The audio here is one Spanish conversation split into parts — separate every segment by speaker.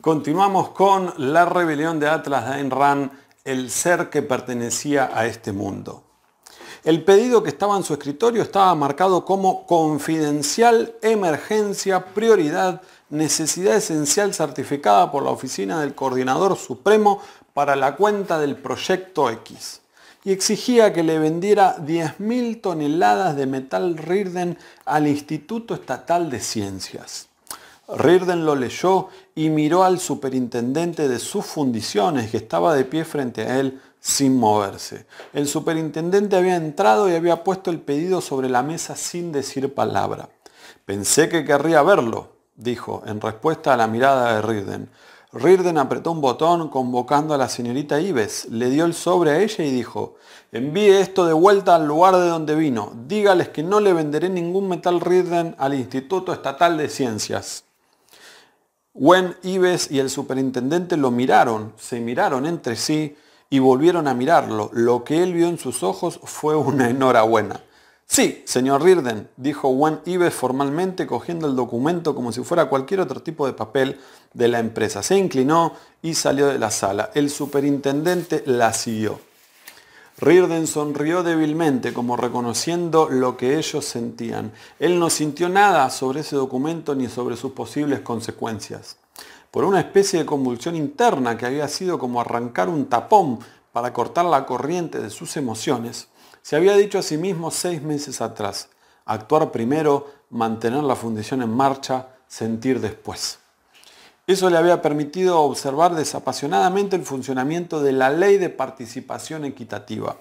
Speaker 1: Continuamos con la rebelión de Atlas de Ayn Rand, el ser que pertenecía a este mundo. El pedido que estaba en su escritorio estaba marcado como confidencial, emergencia, prioridad, necesidad esencial certificada por la oficina del coordinador supremo para la cuenta del proyecto X y exigía que le vendiera 10.000 toneladas de metal Rirden al Instituto Estatal de Ciencias. Rirden lo leyó y miró al superintendente de sus fundiciones que estaba de pie frente a él sin moverse. El superintendente había entrado y había puesto el pedido sobre la mesa sin decir palabra. Pensé que querría verlo, dijo, en respuesta a la mirada de Rirden. Rirden apretó un botón convocando a la señorita Ives, le dio el sobre a ella y dijo, envíe esto de vuelta al lugar de donde vino, dígales que no le venderé ningún metal Rirden al Instituto Estatal de Ciencias. Wen, Ives y el superintendente lo miraron, se miraron entre sí y volvieron a mirarlo. Lo que él vio en sus ojos fue una enhorabuena. Sí, señor Rirden, dijo Wen Ives formalmente cogiendo el documento como si fuera cualquier otro tipo de papel de la empresa. Se inclinó y salió de la sala. El superintendente la siguió. Rirden sonrió débilmente, como reconociendo lo que ellos sentían. Él no sintió nada sobre ese documento ni sobre sus posibles consecuencias. Por una especie de convulsión interna que había sido como arrancar un tapón para cortar la corriente de sus emociones, se había dicho a sí mismo seis meses atrás, actuar primero, mantener la fundición en marcha, sentir después. Eso le había permitido observar desapasionadamente el funcionamiento de la ley de participación equitativa.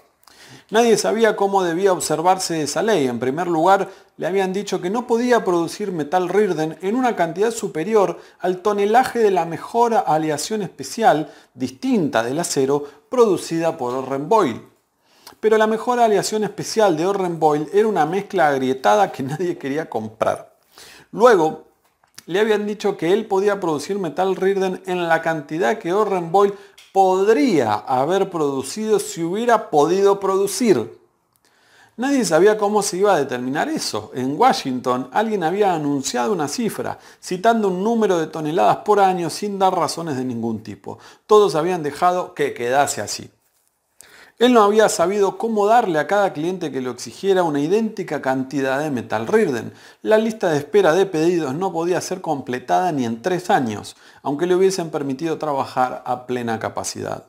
Speaker 1: Nadie sabía cómo debía observarse esa ley. En primer lugar, le habían dicho que no podía producir metal Rirden en una cantidad superior al tonelaje de la mejor aleación especial, distinta del acero, producida por Boyle. Pero la mejor aleación especial de Boyle era una mezcla agrietada que nadie quería comprar. Luego, le habían dicho que él podía producir metal Rirden en la cantidad que Orren Boyle podría haber producido si hubiera podido producir. Nadie sabía cómo se iba a determinar eso. En Washington alguien había anunciado una cifra, citando un número de toneladas por año sin dar razones de ningún tipo. Todos habían dejado que quedase así. Él no había sabido cómo darle a cada cliente que lo exigiera una idéntica cantidad de metal Rearden. La lista de espera de pedidos no podía ser completada ni en tres años, aunque le hubiesen permitido trabajar a plena capacidad.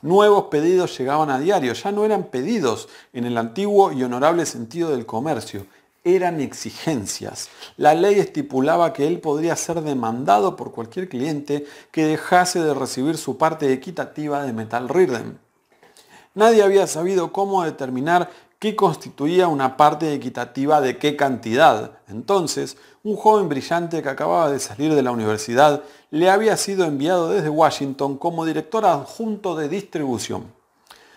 Speaker 1: Nuevos pedidos llegaban a diario, ya no eran pedidos en el antiguo y honorable sentido del comercio, eran exigencias. La ley estipulaba que él podría ser demandado por cualquier cliente que dejase de recibir su parte equitativa de metal Rearden. Nadie había sabido cómo determinar qué constituía una parte equitativa de qué cantidad. Entonces, un joven brillante que acababa de salir de la universidad le había sido enviado desde Washington como director adjunto de distribución.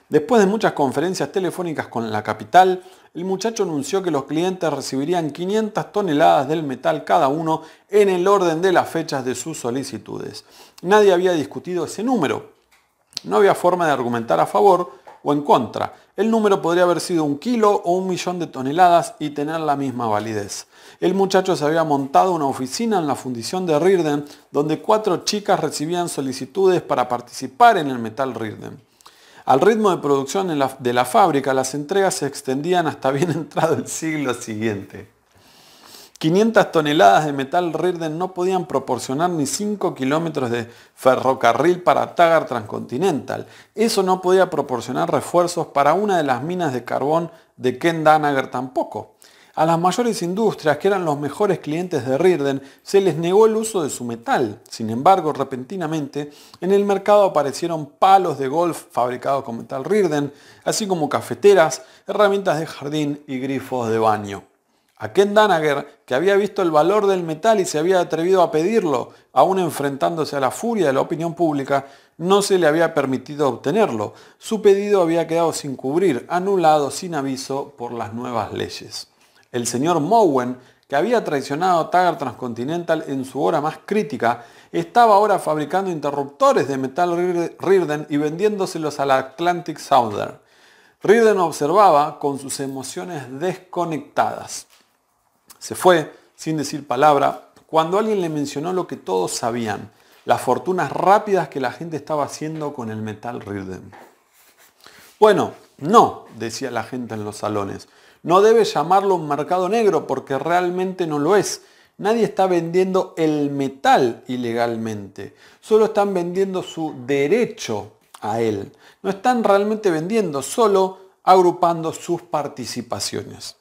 Speaker 1: Después de muchas conferencias telefónicas con la capital, el muchacho anunció que los clientes recibirían 500 toneladas del metal cada uno en el orden de las fechas de sus solicitudes. Nadie había discutido ese número. No había forma de argumentar a favor, o en contra. El número podría haber sido un kilo o un millón de toneladas y tener la misma validez. El muchacho se había montado una oficina en la fundición de Rirden, donde cuatro chicas recibían solicitudes para participar en el metal Rirden. Al ritmo de producción de la fábrica, las entregas se extendían hasta bien entrado el siglo siguiente. 500 toneladas de metal Rirden no podían proporcionar ni 5 kilómetros de ferrocarril para Tagar Transcontinental. Eso no podía proporcionar refuerzos para una de las minas de carbón de Ken Danager tampoco. A las mayores industrias, que eran los mejores clientes de Rirden, se les negó el uso de su metal. Sin embargo, repentinamente, en el mercado aparecieron palos de golf fabricados con metal Rirden, así como cafeteras, herramientas de jardín y grifos de baño. A Ken Danager, que había visto el valor del metal y se había atrevido a pedirlo, aún enfrentándose a la furia de la opinión pública, no se le había permitido obtenerlo. Su pedido había quedado sin cubrir, anulado sin aviso por las nuevas leyes. El señor Mowen, que había traicionado a Tagar Transcontinental en su hora más crítica, estaba ahora fabricando interruptores de metal Rirden y vendiéndoselos al Atlantic Southern. Rirden observaba con sus emociones desconectadas. Se fue sin decir palabra cuando alguien le mencionó lo que todos sabían, las fortunas rápidas que la gente estaba haciendo con el metal riden. Bueno, no, decía la gente en los salones. No debe llamarlo un mercado negro porque realmente no lo es. Nadie está vendiendo el metal ilegalmente. Solo están vendiendo su derecho a él. No están realmente vendiendo, solo agrupando sus participaciones.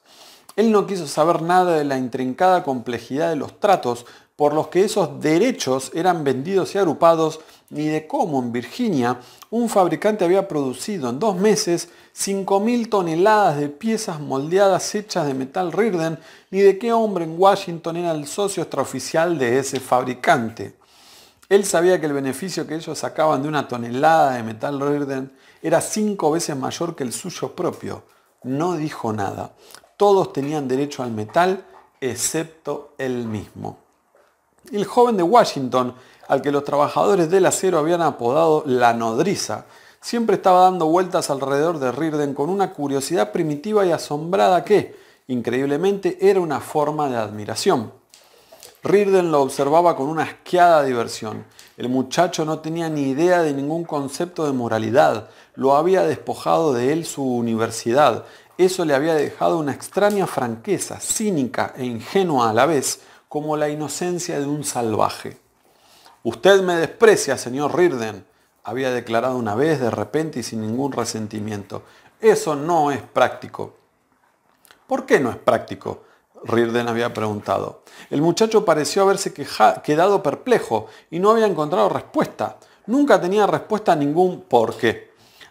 Speaker 1: Él no quiso saber nada de la intrincada complejidad de los tratos por los que esos derechos eran vendidos y agrupados, ni de cómo en Virginia un fabricante había producido en dos meses 5.000 toneladas de piezas moldeadas hechas de metal Rirden, ni de qué hombre en Washington era el socio extraoficial de ese fabricante. Él sabía que el beneficio que ellos sacaban de una tonelada de metal Rirden era cinco veces mayor que el suyo propio. No dijo nada. Todos tenían derecho al metal, excepto él mismo. El joven de Washington, al que los trabajadores del acero habían apodado la nodriza, siempre estaba dando vueltas alrededor de Rirden con una curiosidad primitiva y asombrada que, increíblemente, era una forma de admiración. Rirden lo observaba con una asqueada diversión. El muchacho no tenía ni idea de ningún concepto de moralidad, lo había despojado de él su universidad, eso le había dejado una extraña franqueza, cínica e ingenua a la vez, como la inocencia de un salvaje. Usted me desprecia, señor Rirden, había declarado una vez de repente y sin ningún resentimiento. Eso no es práctico. ¿Por qué no es práctico? Rirden había preguntado. El muchacho pareció haberse quedado perplejo y no había encontrado respuesta. Nunca tenía respuesta a ningún por qué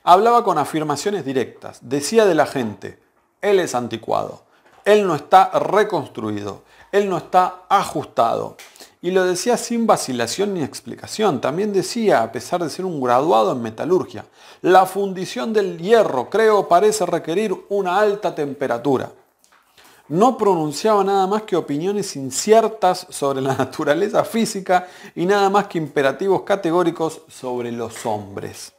Speaker 1: hablaba con afirmaciones directas. Decía de la gente, él es anticuado, él no está reconstruido, él no está ajustado. Y lo decía sin vacilación ni explicación. También decía, a pesar de ser un graduado en metalurgia, la fundición del hierro creo parece requerir una alta temperatura. No pronunciaba nada más que opiniones inciertas sobre la naturaleza física y nada más que imperativos categóricos sobre los hombres.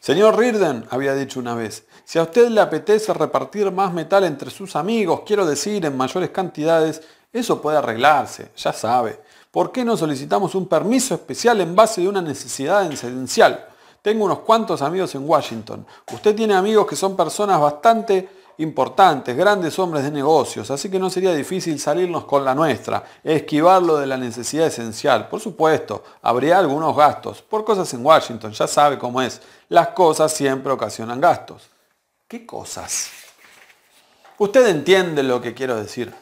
Speaker 1: Señor Rirden, había dicho una vez, si a usted le apetece repartir más metal entre sus amigos, quiero decir, en mayores cantidades, eso puede arreglarse, ya sabe. ¿Por qué no solicitamos un permiso especial en base de una necesidad esencial? Tengo unos cuantos amigos en Washington. Usted tiene amigos que son personas bastante importantes, grandes hombres de negocios, así que no sería difícil salirnos con la nuestra, esquivarlo de la necesidad esencial. Por supuesto, habría algunos gastos, por cosas en Washington, ya sabe cómo es, las cosas siempre ocasionan gastos. ¿Qué cosas? Usted entiende lo que quiero decir.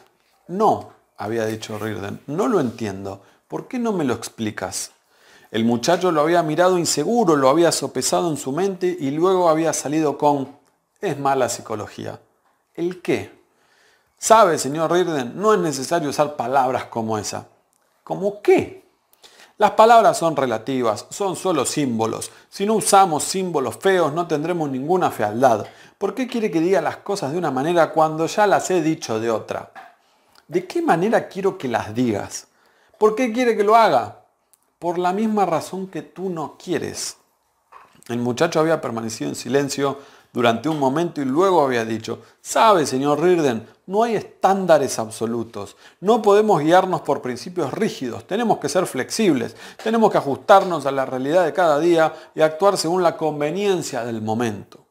Speaker 1: No, había dicho Rirden, no lo entiendo. ¿Por qué no me lo explicas? El muchacho lo había mirado inseguro, lo había sopesado en su mente y luego había salido con es mala psicología el qué. Sabe, señor Rirden, no es necesario usar palabras como esa. ¿Cómo qué? Las palabras son relativas, son solo símbolos. Si no usamos símbolos feos no tendremos ninguna fealdad. ¿Por qué quiere que diga las cosas de una manera cuando ya las he dicho de otra? ¿De qué manera quiero que las digas? ¿Por qué quiere que lo haga? Por la misma razón que tú no quieres. El muchacho había permanecido en silencio durante un momento y luego había dicho, sabe, señor Rirden, no hay estándares absolutos. No podemos guiarnos por principios rígidos. Tenemos que ser flexibles. Tenemos que ajustarnos a la realidad de cada día y actuar según la conveniencia del momento.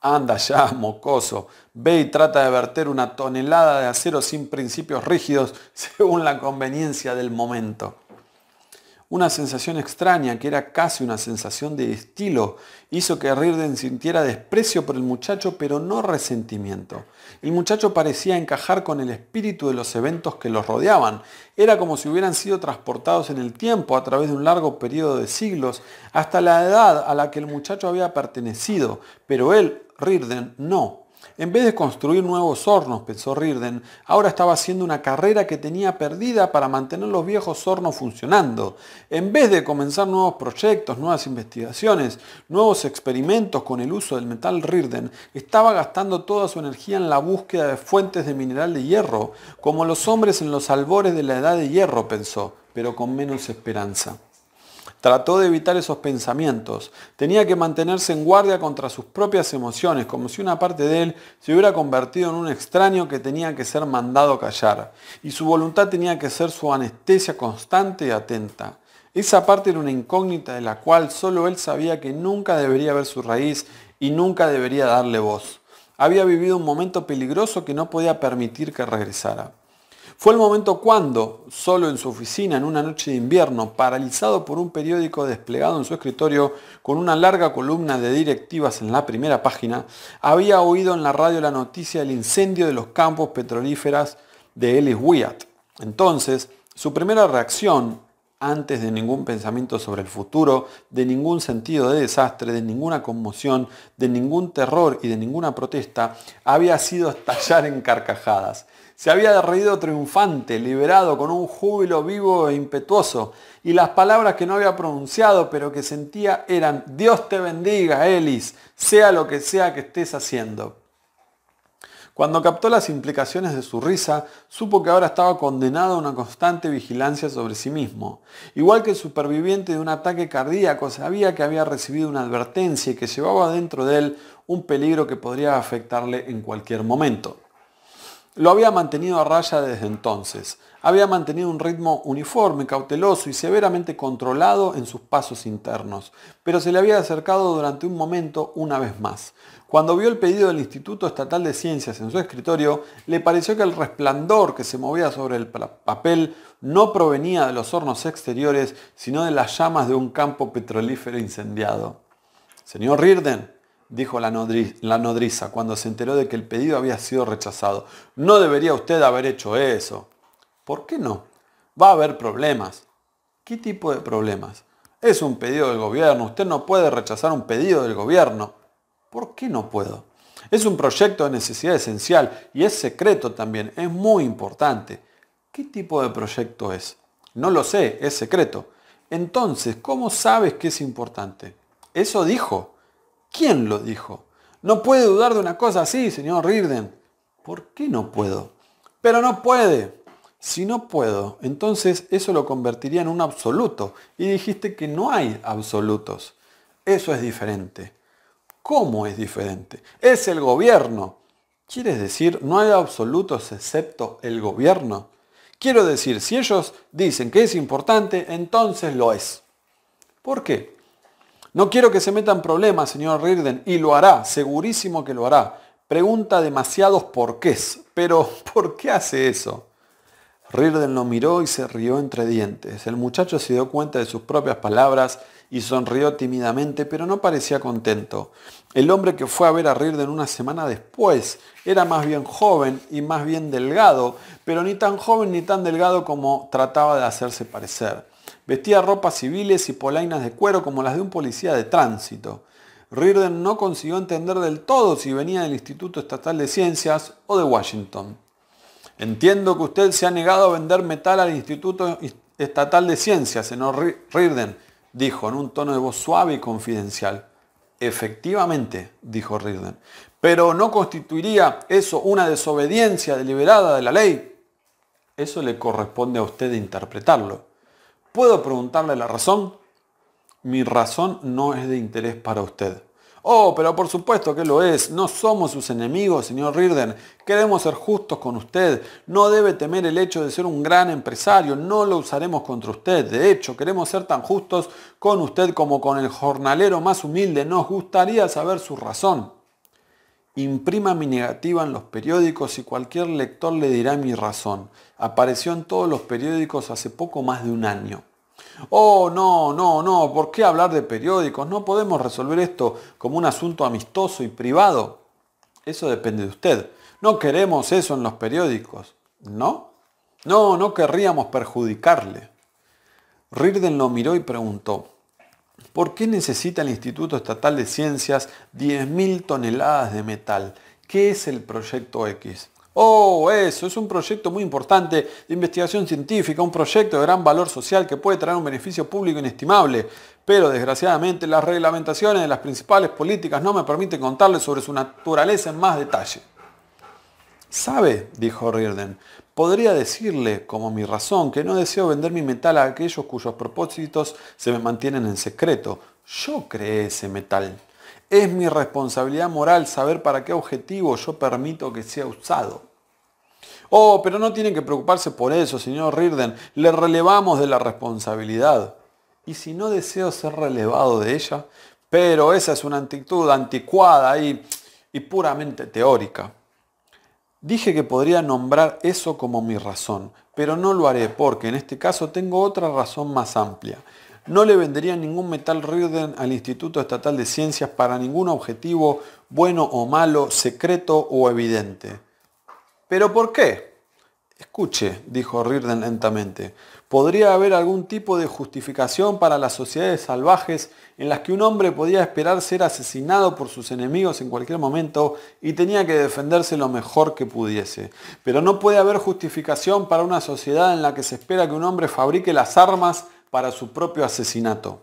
Speaker 1: Anda ya, mocoso. Ve y trata de verter una tonelada de acero sin principios rígidos según la conveniencia del momento. Una sensación extraña, que era casi una sensación de estilo, hizo que Rirden sintiera desprecio por el muchacho, pero no resentimiento. El muchacho parecía encajar con el espíritu de los eventos que los rodeaban. Era como si hubieran sido transportados en el tiempo a través de un largo periodo de siglos hasta la edad a la que el muchacho había pertenecido, pero él, Rirden, no. En vez de construir nuevos hornos, pensó Rirden, ahora estaba haciendo una carrera que tenía perdida para mantener los viejos hornos funcionando. En vez de comenzar nuevos proyectos, nuevas investigaciones, nuevos experimentos con el uso del metal Rirden estaba gastando toda su energía en la búsqueda de fuentes de mineral de hierro, como los hombres en los albores de la edad de hierro, pensó, pero con menos esperanza. Trató de evitar esos pensamientos. Tenía que mantenerse en guardia contra sus propias emociones, como si una parte de él se hubiera convertido en un extraño que tenía que ser mandado callar. Y su voluntad tenía que ser su anestesia constante y atenta. Esa parte era una incógnita de la cual solo él sabía que nunca debería ver su raíz y nunca debería darle voz. Había vivido un momento peligroso que no podía permitir que regresara. Fue el momento cuando, solo en su oficina en una noche de invierno, paralizado por un periódico desplegado en su escritorio con una larga columna de directivas en la primera página, había oído en la radio la noticia del incendio de los campos petrolíferas de Ellis Wyatt. Entonces, su primera reacción, antes de ningún pensamiento sobre el futuro, de ningún sentido de desastre, de ninguna conmoción, de ningún terror y de ninguna protesta, había sido estallar en carcajadas. Se había reído triunfante, liberado, con un júbilo vivo e impetuoso, y las palabras que no había pronunciado, pero que sentía eran, Dios te bendiga, Elis, sea lo que sea que estés haciendo. Cuando captó las implicaciones de su risa, supo que ahora estaba condenado a una constante vigilancia sobre sí mismo. Igual que el superviviente de un ataque cardíaco, sabía que había recibido una advertencia y que llevaba dentro de él un peligro que podría afectarle en cualquier momento. Lo había mantenido a raya desde entonces. Había mantenido un ritmo uniforme, cauteloso y severamente controlado en sus pasos internos, pero se le había acercado durante un momento una vez más. Cuando vio el pedido del Instituto Estatal de Ciencias en su escritorio, le pareció que el resplandor que se movía sobre el papel no provenía de los hornos exteriores, sino de las llamas de un campo petrolífero incendiado. Señor Rirden, dijo la, la nodriza cuando se enteró de que el pedido había sido rechazado. No debería usted haber hecho eso. ¿Por qué no? Va a haber problemas. ¿Qué tipo de problemas? Es un pedido del gobierno. Usted no puede rechazar un pedido del gobierno. ¿Por qué no puedo? Es un proyecto de necesidad esencial y es secreto también. Es muy importante. ¿Qué tipo de proyecto es? No lo sé, es secreto. Entonces, ¿cómo sabes que es importante? Eso dijo. ¿Quién lo dijo? No puede dudar de una cosa así, señor Rirden. ¿Por qué no puedo? Pero no puede. Si no puedo, entonces eso lo convertiría en un absoluto. Y dijiste que no hay absolutos. Eso es diferente. ¿Cómo es diferente? Es el gobierno. ¿Quieres decir no hay absolutos excepto el gobierno? Quiero decir, si ellos dicen que es importante, entonces lo es. ¿Por qué? No quiero que se metan problemas, señor Rirden, y lo hará, segurísimo que lo hará. Pregunta demasiados porqués, pero ¿por qué hace eso? Rirden lo miró y se rió entre dientes. El muchacho se dio cuenta de sus propias palabras y sonrió tímidamente, pero no parecía contento. El hombre que fue a ver a Rirden una semana después era más bien joven y más bien delgado, pero ni tan joven ni tan delgado como trataba de hacerse parecer. Vestía ropas civiles y polainas de cuero como las de un policía de tránsito. Rirden no consiguió entender del todo si venía del Instituto Estatal de Ciencias o de Washington. Entiendo que usted se ha negado a vender metal al Instituto Estatal de Ciencias, señor Rirden? dijo en un tono de voz suave y confidencial. Efectivamente, dijo Rirden. pero ¿no constituiría eso una desobediencia deliberada de la ley? Eso le corresponde a usted interpretarlo. ¿Puedo preguntarle la razón? Mi razón no es de interés para usted. Oh, pero por supuesto que lo es. No somos sus enemigos, señor Rirden. Queremos ser justos con usted. No debe temer el hecho de ser un gran empresario. No lo usaremos contra usted. De hecho, queremos ser tan justos con usted como con el jornalero más humilde. Nos gustaría saber su razón. Imprima mi negativa en los periódicos y cualquier lector le dirá mi razón. Apareció en todos los periódicos hace poco más de un año. Oh, no, no, no, ¿por qué hablar de periódicos? No podemos resolver esto como un asunto amistoso y privado. Eso depende de usted. No queremos eso en los periódicos, ¿no? No, no querríamos perjudicarle. Rirden lo miró y preguntó, ¿Por qué necesita el Instituto Estatal de Ciencias 10.000 toneladas de metal? ¿Qué es el Proyecto X? Oh, eso, es un proyecto muy importante de investigación científica, un proyecto de gran valor social que puede traer un beneficio público inestimable. Pero desgraciadamente las reglamentaciones de las principales políticas no me permiten contarles sobre su naturaleza en más detalle. ¿Sabe? dijo Riordan. Podría decirle, como mi razón, que no deseo vender mi metal a aquellos cuyos propósitos se me mantienen en secreto. Yo creé ese metal. Es mi responsabilidad moral saber para qué objetivo yo permito que sea usado. Oh, pero no tienen que preocuparse por eso, señor Rirden. Le relevamos de la responsabilidad. Y si no deseo ser relevado de ella, pero esa es una actitud anticuada y, y puramente teórica. Dije que podría nombrar eso como mi razón, pero no lo haré porque en este caso tengo otra razón más amplia. No le vendería ningún metal Rirden al Instituto Estatal de Ciencias para ningún objetivo bueno o malo, secreto o evidente. ¿Pero por qué? Escuche, dijo Rirden lentamente, podría haber algún tipo de justificación para las sociedades salvajes en las que un hombre podía esperar ser asesinado por sus enemigos en cualquier momento y tenía que defenderse lo mejor que pudiese. Pero no puede haber justificación para una sociedad en la que se espera que un hombre fabrique las armas para su propio asesinato.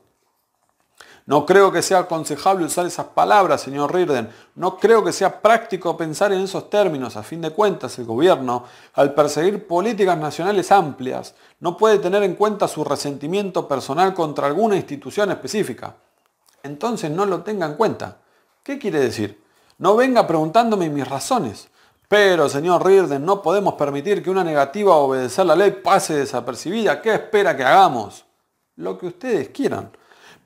Speaker 1: No creo que sea aconsejable usar esas palabras, señor Rirden. No creo que sea práctico pensar en esos términos. A fin de cuentas, el gobierno, al perseguir políticas nacionales amplias, no puede tener en cuenta su resentimiento personal contra alguna institución específica. Entonces no lo tenga en cuenta. ¿Qué quiere decir? No venga preguntándome mis razones. Pero, señor Rirden, no podemos permitir que una negativa a obedecer la ley pase desapercibida. ¿Qué espera que hagamos? Lo que ustedes quieran.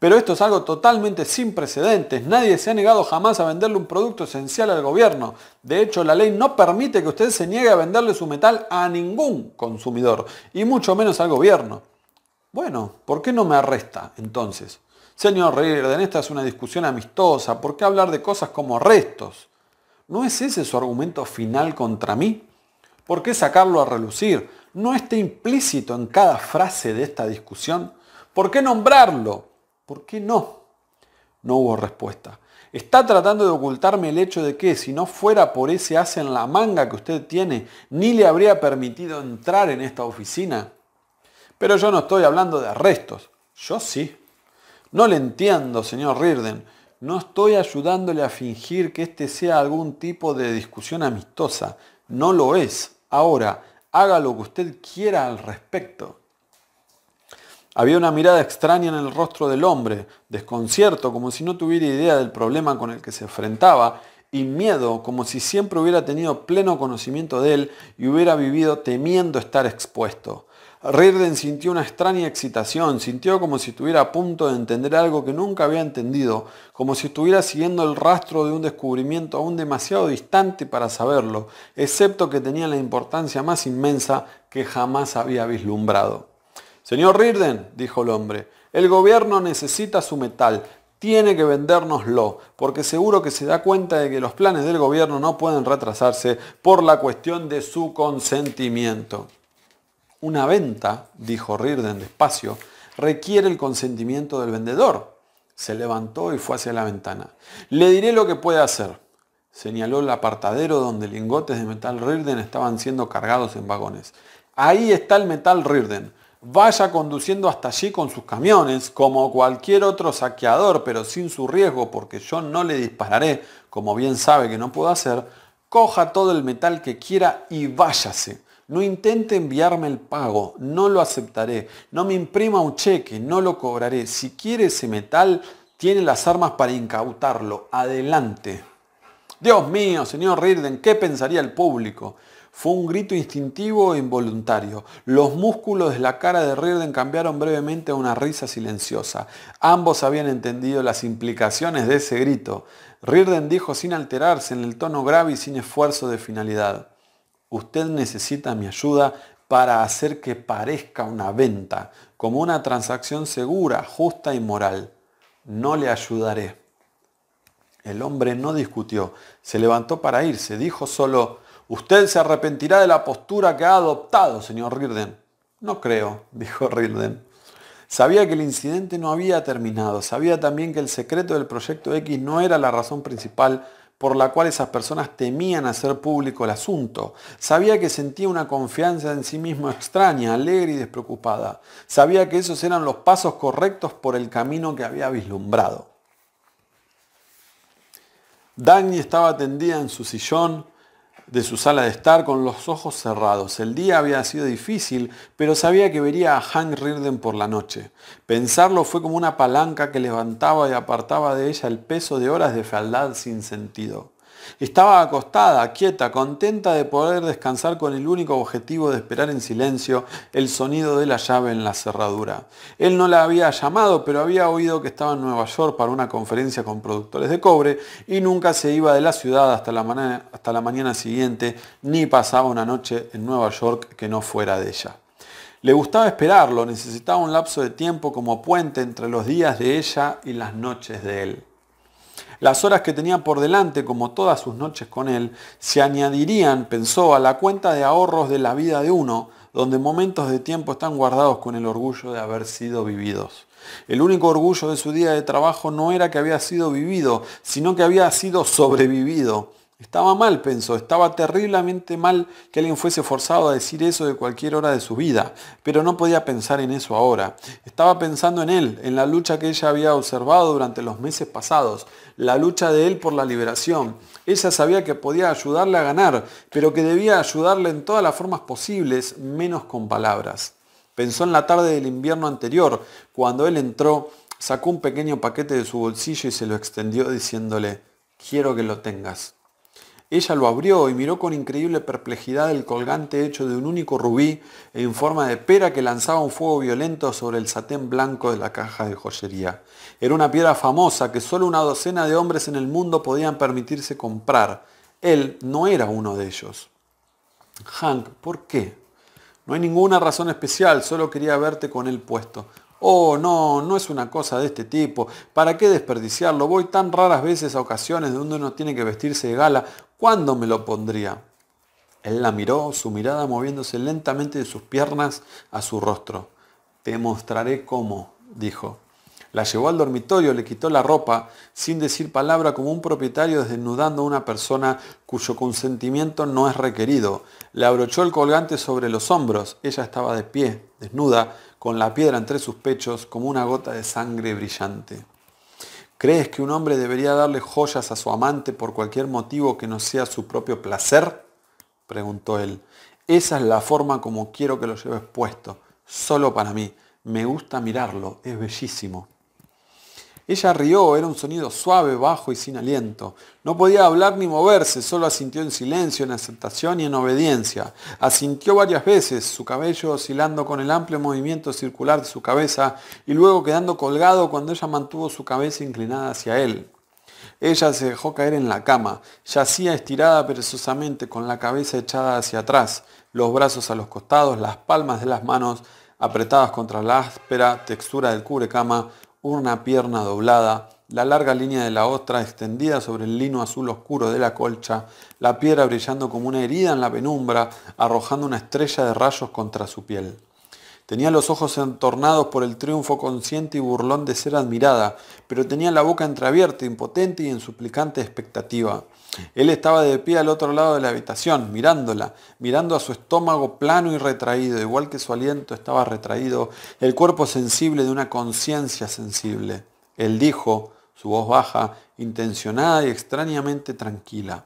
Speaker 1: Pero esto es algo totalmente sin precedentes. Nadie se ha negado jamás a venderle un producto esencial al gobierno. De hecho, la ley no permite que usted se niegue a venderle su metal a ningún consumidor, y mucho menos al gobierno. Bueno, ¿por qué no me arresta entonces? Señor en esta es una discusión amistosa. ¿Por qué hablar de cosas como restos? ¿No es ese su argumento final contra mí? ¿Por qué sacarlo a relucir? ¿No está implícito en cada frase de esta discusión? ¿Por qué nombrarlo? ¿Por qué no? No hubo respuesta. Está tratando de ocultarme el hecho de que si no fuera por ese hacen en la manga que usted tiene, ni le habría permitido entrar en esta oficina. Pero yo no estoy hablando de arrestos. Yo sí. No le entiendo, señor Rirden. No estoy ayudándole a fingir que este sea algún tipo de discusión amistosa. No lo es. Ahora, haga lo que usted quiera al respecto. Había una mirada extraña en el rostro del hombre, desconcierto como si no tuviera idea del problema con el que se enfrentaba, y miedo como si siempre hubiera tenido pleno conocimiento de él y hubiera vivido temiendo estar expuesto. Rirden sintió una extraña excitación, sintió como si estuviera a punto de entender algo que nunca había entendido, como si estuviera siguiendo el rastro de un descubrimiento aún demasiado distante para saberlo, excepto que tenía la importancia más inmensa que jamás había vislumbrado. Señor Rirden, dijo el hombre, el gobierno necesita su metal, tiene que vendérnoslo, porque seguro que se da cuenta de que los planes del gobierno no pueden retrasarse por la cuestión de su consentimiento. Una venta, dijo Rirden despacio, requiere el consentimiento del vendedor. Se levantó y fue hacia la ventana. Le diré lo que puede hacer. Señaló el apartadero donde lingotes de metal Rirden estaban siendo cargados en vagones. Ahí está el metal Rirden vaya conduciendo hasta allí con sus camiones, como cualquier otro saqueador, pero sin su riesgo, porque yo no le dispararé, como bien sabe que no puedo hacer, coja todo el metal que quiera y váyase. No intente enviarme el pago, no lo aceptaré, no me imprima un cheque, no lo cobraré. Si quiere ese metal, tiene las armas para incautarlo. Adelante. Dios mío, señor Rirden, ¿qué pensaría el público? Fue un grito instintivo e involuntario. Los músculos de la cara de Rirden cambiaron brevemente a una risa silenciosa. Ambos habían entendido las implicaciones de ese grito. Rirden dijo sin alterarse, en el tono grave y sin esfuerzo de finalidad. Usted necesita mi ayuda para hacer que parezca una venta, como una transacción segura, justa y moral. No le ayudaré. El hombre no discutió, se levantó para irse, dijo solo, Usted se arrepentirá de la postura que ha adoptado, señor Rirden. No creo, dijo Rirden. Sabía que el incidente no había terminado, sabía también que el secreto del proyecto X no era la razón principal por la cual esas personas temían hacer público el asunto. Sabía que sentía una confianza en sí mismo extraña, alegre y despreocupada. Sabía que esos eran los pasos correctos por el camino que había vislumbrado. Dani estaba tendida en su sillón, de su sala de estar con los ojos cerrados. El día había sido difícil, pero sabía que vería a Hank Riordan por la noche. Pensarlo fue como una palanca que levantaba y apartaba de ella el peso de horas de fealdad sin sentido. Estaba acostada, quieta, contenta de poder descansar con el único objetivo de esperar en silencio el sonido de la llave en la cerradura. Él no la había llamado, pero había oído que estaba en Nueva York para una conferencia con productores de cobre y nunca se iba de la ciudad hasta la, mañana, siguiente, ni pasaba una noche en Nueva York que no fuera de ella. Le gustaba esperarlo, necesitaba un lapso de tiempo como puente entre los días de ella y las noches de él. Las horas que tenía por delante, como todas sus noches con él, se añadirían, pensó, a la cuenta de ahorros de la vida de uno, donde momentos de tiempo están guardados con el orgullo de haber sido vividos. El único orgullo de su día de trabajo no era que había sido vivido, sino que había sido sobrevivido estaba mal, pensó, estaba terriblemente mal que alguien fuese forzado a decir eso de cualquier hora de su vida, pero no podía pensar en eso ahora. Estaba pensando en él, en la lucha que ella había observado durante los meses pasados, la lucha de él por la liberación. Ella sabía que podía ayudarle a ganar, pero que debía ayudarle en todas las formas posibles, menos con palabras. Pensó en la tarde del invierno anterior, cuando él entró, sacó un pequeño paquete de su bolsillo y se lo extendió diciéndole, quiero que lo tengas. Ella lo abrió y miró con increíble perplejidad el colgante hecho de un único rubí en forma de pera que lanzaba un fuego violento sobre el satén blanco de la caja de joyería. Era una piedra famosa que solo una docena de hombres en el mundo podían permitirse comprar. Él no era uno de ellos. Hank, ¿por qué? No hay ninguna razón especial, solo quería verte con él puesto. Oh, no, no es una cosa de este tipo. ¿Para qué desperdiciarlo? Voy tan raras veces a ocasiones donde uno tiene que vestirse de gala ¿Cuándo me lo pondría? Él la miró, su mirada moviéndose lentamente de sus piernas a su rostro. Te mostraré cómo, dijo. La llevó al dormitorio, le quitó la ropa, sin decir palabra como un propietario desnudando a una persona cuyo consentimiento no es requerido. Le abrochó el colgante sobre los hombros. Ella estaba de pie, desnuda, con la piedra entre sus pechos como una gota de sangre brillante. ¿Crees que un hombre debería darle joyas a su amante por cualquier motivo que no sea su propio placer? preguntó él. Esa es la forma como quiero que lo lleves puesto, solo para mí. Me gusta mirarlo, es bellísimo. Ella rió, era un sonido suave, bajo y sin aliento. No podía hablar ni moverse, solo asintió en silencio, en aceptación y en obediencia. Asintió varias veces, su cabello oscilando con el amplio movimiento circular de su cabeza y luego quedando colgado cuando ella mantuvo su cabeza inclinada hacia él. Ella se dejó caer en la cama, yacía estirada perezosamente con la cabeza echada hacia atrás, los brazos a los costados, las palmas de las manos apretadas contra la áspera textura del cubrecama, una pierna doblada, la larga línea de la otra extendida sobre el lino azul oscuro de la colcha, la piedra brillando como una herida en la penumbra, arrojando una estrella de rayos contra su piel. Tenía los ojos entornados por el triunfo consciente y burlón de ser admirada, pero tenía la boca entreabierta, impotente y en suplicante expectativa. Él estaba de pie al otro lado de la habitación, mirándola, mirando a su estómago plano y retraído, igual que su aliento estaba retraído, el cuerpo sensible de una conciencia sensible. Él dijo, su voz baja, intencionada y extrañamente tranquila.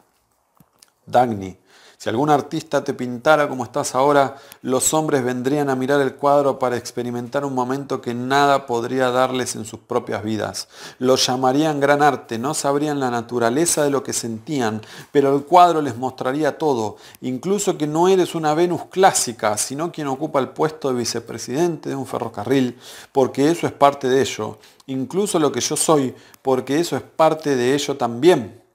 Speaker 1: Dagny, si algún artista te pintara como estás ahora, los hombres vendrían a mirar el cuadro para experimentar un momento que nada podría darles en sus propias vidas. Lo llamarían gran arte, no sabrían la naturaleza de lo que sentían, pero el cuadro les mostraría todo, incluso que no eres una Venus clásica, sino quien ocupa el puesto de vicepresidente de un ferrocarril, porque eso es parte de ello, incluso lo que yo soy, porque eso es parte de ello también.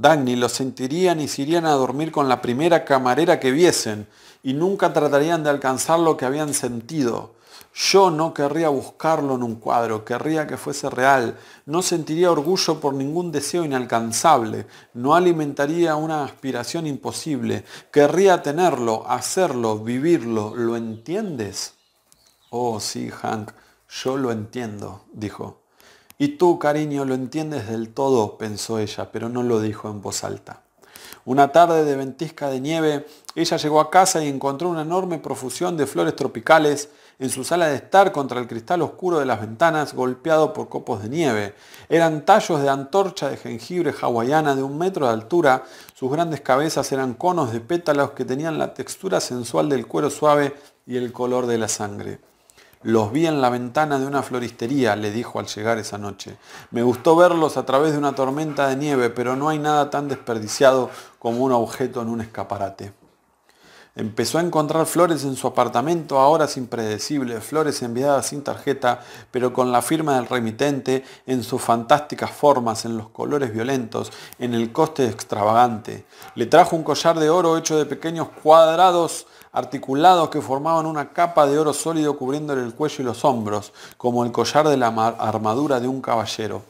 Speaker 1: Dagny lo sentirían y se irían a dormir con la primera camarera que viesen y nunca tratarían de alcanzar lo que habían sentido. Yo no querría buscarlo en un cuadro, querría que fuese real, no sentiría orgullo por ningún deseo inalcanzable, no alimentaría una aspiración imposible, querría tenerlo, hacerlo, vivirlo, ¿lo entiendes? Oh, sí, Hank, yo lo entiendo, dijo. Y tú, cariño, lo entiendes del todo, pensó ella, pero no lo dijo en voz alta. Una tarde de ventisca de nieve, ella llegó a casa y encontró una enorme profusión de flores tropicales en su sala de estar contra el cristal oscuro de las ventanas golpeado por copos de nieve. Eran tallos de antorcha de jengibre hawaiana de un metro de altura, sus grandes cabezas eran conos de pétalos que tenían la textura sensual del cuero suave y el color de la sangre. Los vi en la ventana de una floristería, le dijo al llegar esa noche. Me gustó verlos a través de una tormenta de nieve, pero no hay nada tan desperdiciado como un objeto en un escaparate. Empezó a encontrar flores en su apartamento a horas impredecibles, flores enviadas sin tarjeta, pero con la firma del remitente, en sus fantásticas formas, en los colores violentos, en el coste extravagante. Le trajo un collar de oro hecho de pequeños cuadrados articulados que formaban una capa de oro sólido cubriéndole el cuello y los hombros, como el collar de la armadura de un caballero.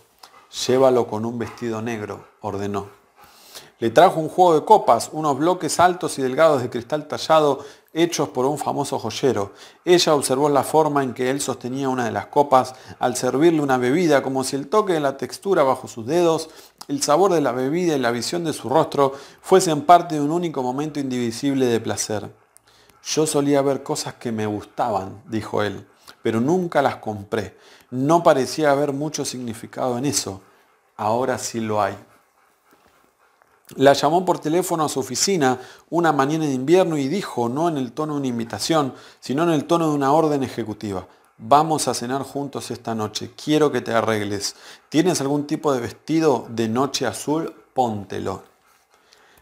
Speaker 1: Llévalo con un vestido negro, ordenó. Le trajo un juego de copas, unos bloques altos y delgados de cristal tallado hechos por un famoso joyero. Ella observó la forma en que él sostenía una de las copas al servirle una bebida, como si el toque de la textura bajo sus dedos, el sabor de la bebida y la visión de su rostro fuesen parte de un único momento indivisible de placer. Yo solía ver cosas que me gustaban, dijo él, pero nunca las compré. No parecía haber mucho significado en eso. Ahora sí lo hay. La llamó por teléfono a su oficina una mañana de invierno y dijo, no en el tono de una invitación, sino en el tono de una orden ejecutiva, vamos a cenar juntos esta noche, quiero que te arregles. ¿Tienes algún tipo de vestido de noche azul? Póntelo.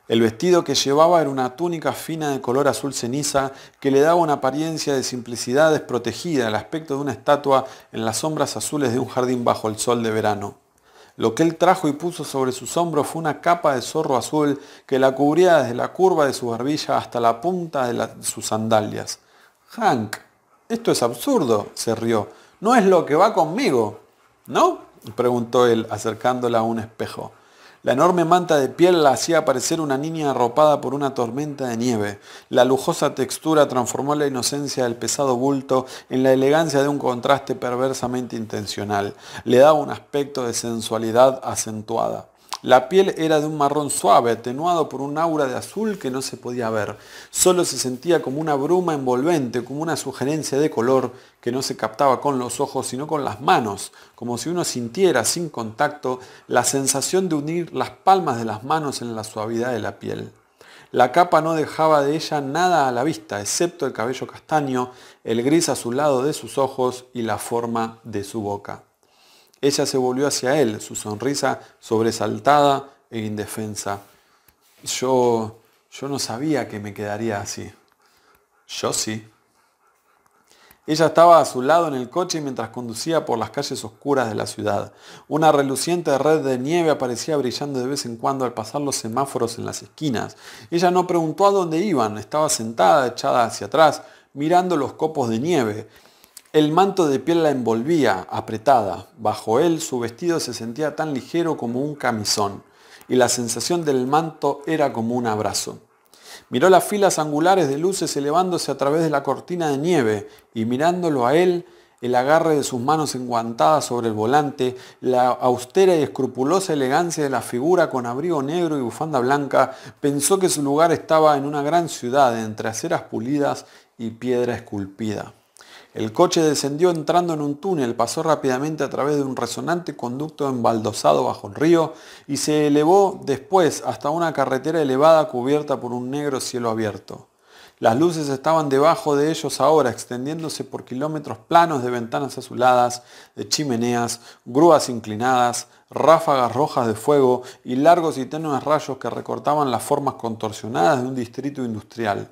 Speaker 1: El vestido que llevaba era una túnica fina de color azul ceniza que le daba una apariencia de simplicidad desprotegida, el aspecto de una estatua en las sombras azules de un jardín bajo el sol de verano. Lo que él trajo y puso sobre sus hombros fue una capa de zorro azul que la cubría desde la curva de su barbilla hasta la punta de, de sus sandalias. Hank, esto es absurdo, se rió. No es lo que va conmigo. ¿No? preguntó él, acercándola a un espejo. La enorme manta de piel la hacía parecer una niña arropada por una tormenta de nieve. La lujosa textura transformó la inocencia del pesado bulto en la elegancia de un contraste perversamente intencional. Le daba un aspecto de sensualidad acentuada. La piel era de un marrón suave, atenuado por un aura de azul que no se podía ver. Solo se sentía como una bruma envolvente, como una sugerencia de color que no se captaba con los ojos, sino con las manos, como si uno sintiera sin contacto la sensación de unir las palmas de las manos en la suavidad de la piel. La capa no dejaba de ella nada a la vista, excepto el cabello castaño, el gris azulado de sus ojos y la forma de su boca. Ella se volvió hacia él, su sonrisa sobresaltada e indefensa. Yo, yo no sabía que me quedaría así. Yo sí. Ella estaba a su lado en el coche mientras conducía por las calles oscuras de la ciudad. Una reluciente red de nieve aparecía brillando de vez en cuando al pasar los semáforos en las esquinas. Ella no preguntó a dónde iban, estaba sentada, echada hacia atrás, mirando los copos de nieve. El manto de piel la envolvía, apretada. Bajo él su vestido se sentía tan ligero como un camisón, y la sensación del manto era como un abrazo. Miró las filas angulares de luces elevándose a través de la cortina de nieve, y mirándolo a él, el agarre de sus manos enguantadas sobre el volante, la austera y escrupulosa elegancia de la figura con abrigo negro y bufanda blanca, pensó que su lugar estaba en una gran ciudad entre aceras pulidas y piedra esculpida. El coche descendió entrando en un túnel, pasó rápidamente a través de un resonante conducto embaldosado bajo el río y se elevó después hasta una carretera elevada cubierta por un negro cielo abierto. Las luces estaban debajo de ellos ahora, extendiéndose por kilómetros planos de ventanas azuladas, de chimeneas, grúas inclinadas, ráfagas rojas de fuego y largos y tenues rayos que recortaban las formas contorsionadas de un distrito industrial.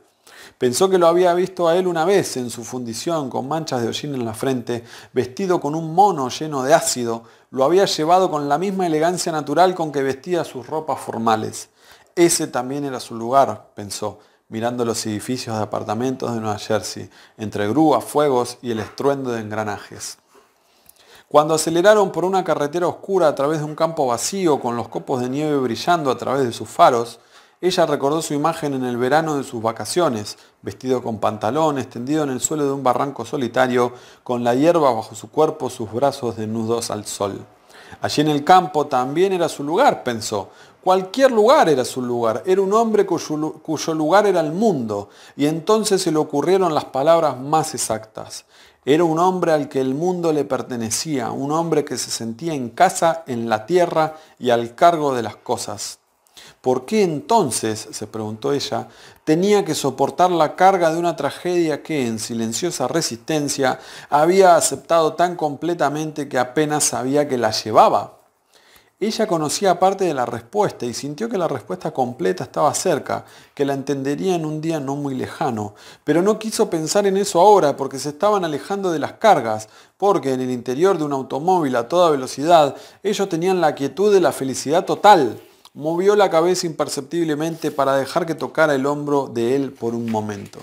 Speaker 1: Pensó que lo había visto a él una vez en su fundición, con manchas de hollín en la frente, vestido con un mono lleno de ácido, lo había llevado con la misma elegancia natural con que vestía sus ropas formales. Ese también era su lugar, pensó, mirando los edificios de apartamentos de Nueva Jersey, entre grúas, fuegos y el estruendo de engranajes. Cuando aceleraron por una carretera oscura a través de un campo vacío, con los copos de nieve brillando a través de sus faros, ella recordó su imagen en el verano de sus vacaciones, vestido con pantalón, extendido en el suelo de un barranco solitario, con la hierba bajo su cuerpo, sus brazos desnudos al sol. Allí en el campo también era su lugar, pensó. Cualquier lugar era su lugar. Era un hombre cuyo, cuyo lugar era el mundo. Y entonces se le ocurrieron las palabras más exactas. Era un hombre al que el mundo le pertenecía, un hombre que se sentía en casa, en la tierra y al cargo de las cosas. ¿Por qué entonces, se preguntó ella, tenía que soportar la carga de una tragedia que en silenciosa resistencia había aceptado tan completamente que apenas sabía que la llevaba? Ella conocía parte de la respuesta y sintió que la respuesta completa estaba cerca, que la entendería en un día no muy lejano, pero no quiso pensar en eso ahora porque se estaban alejando de las cargas, porque en el interior de un automóvil a toda velocidad ellos tenían la quietud de la felicidad total movió la cabeza imperceptiblemente para dejar que tocara el hombro de él por un momento.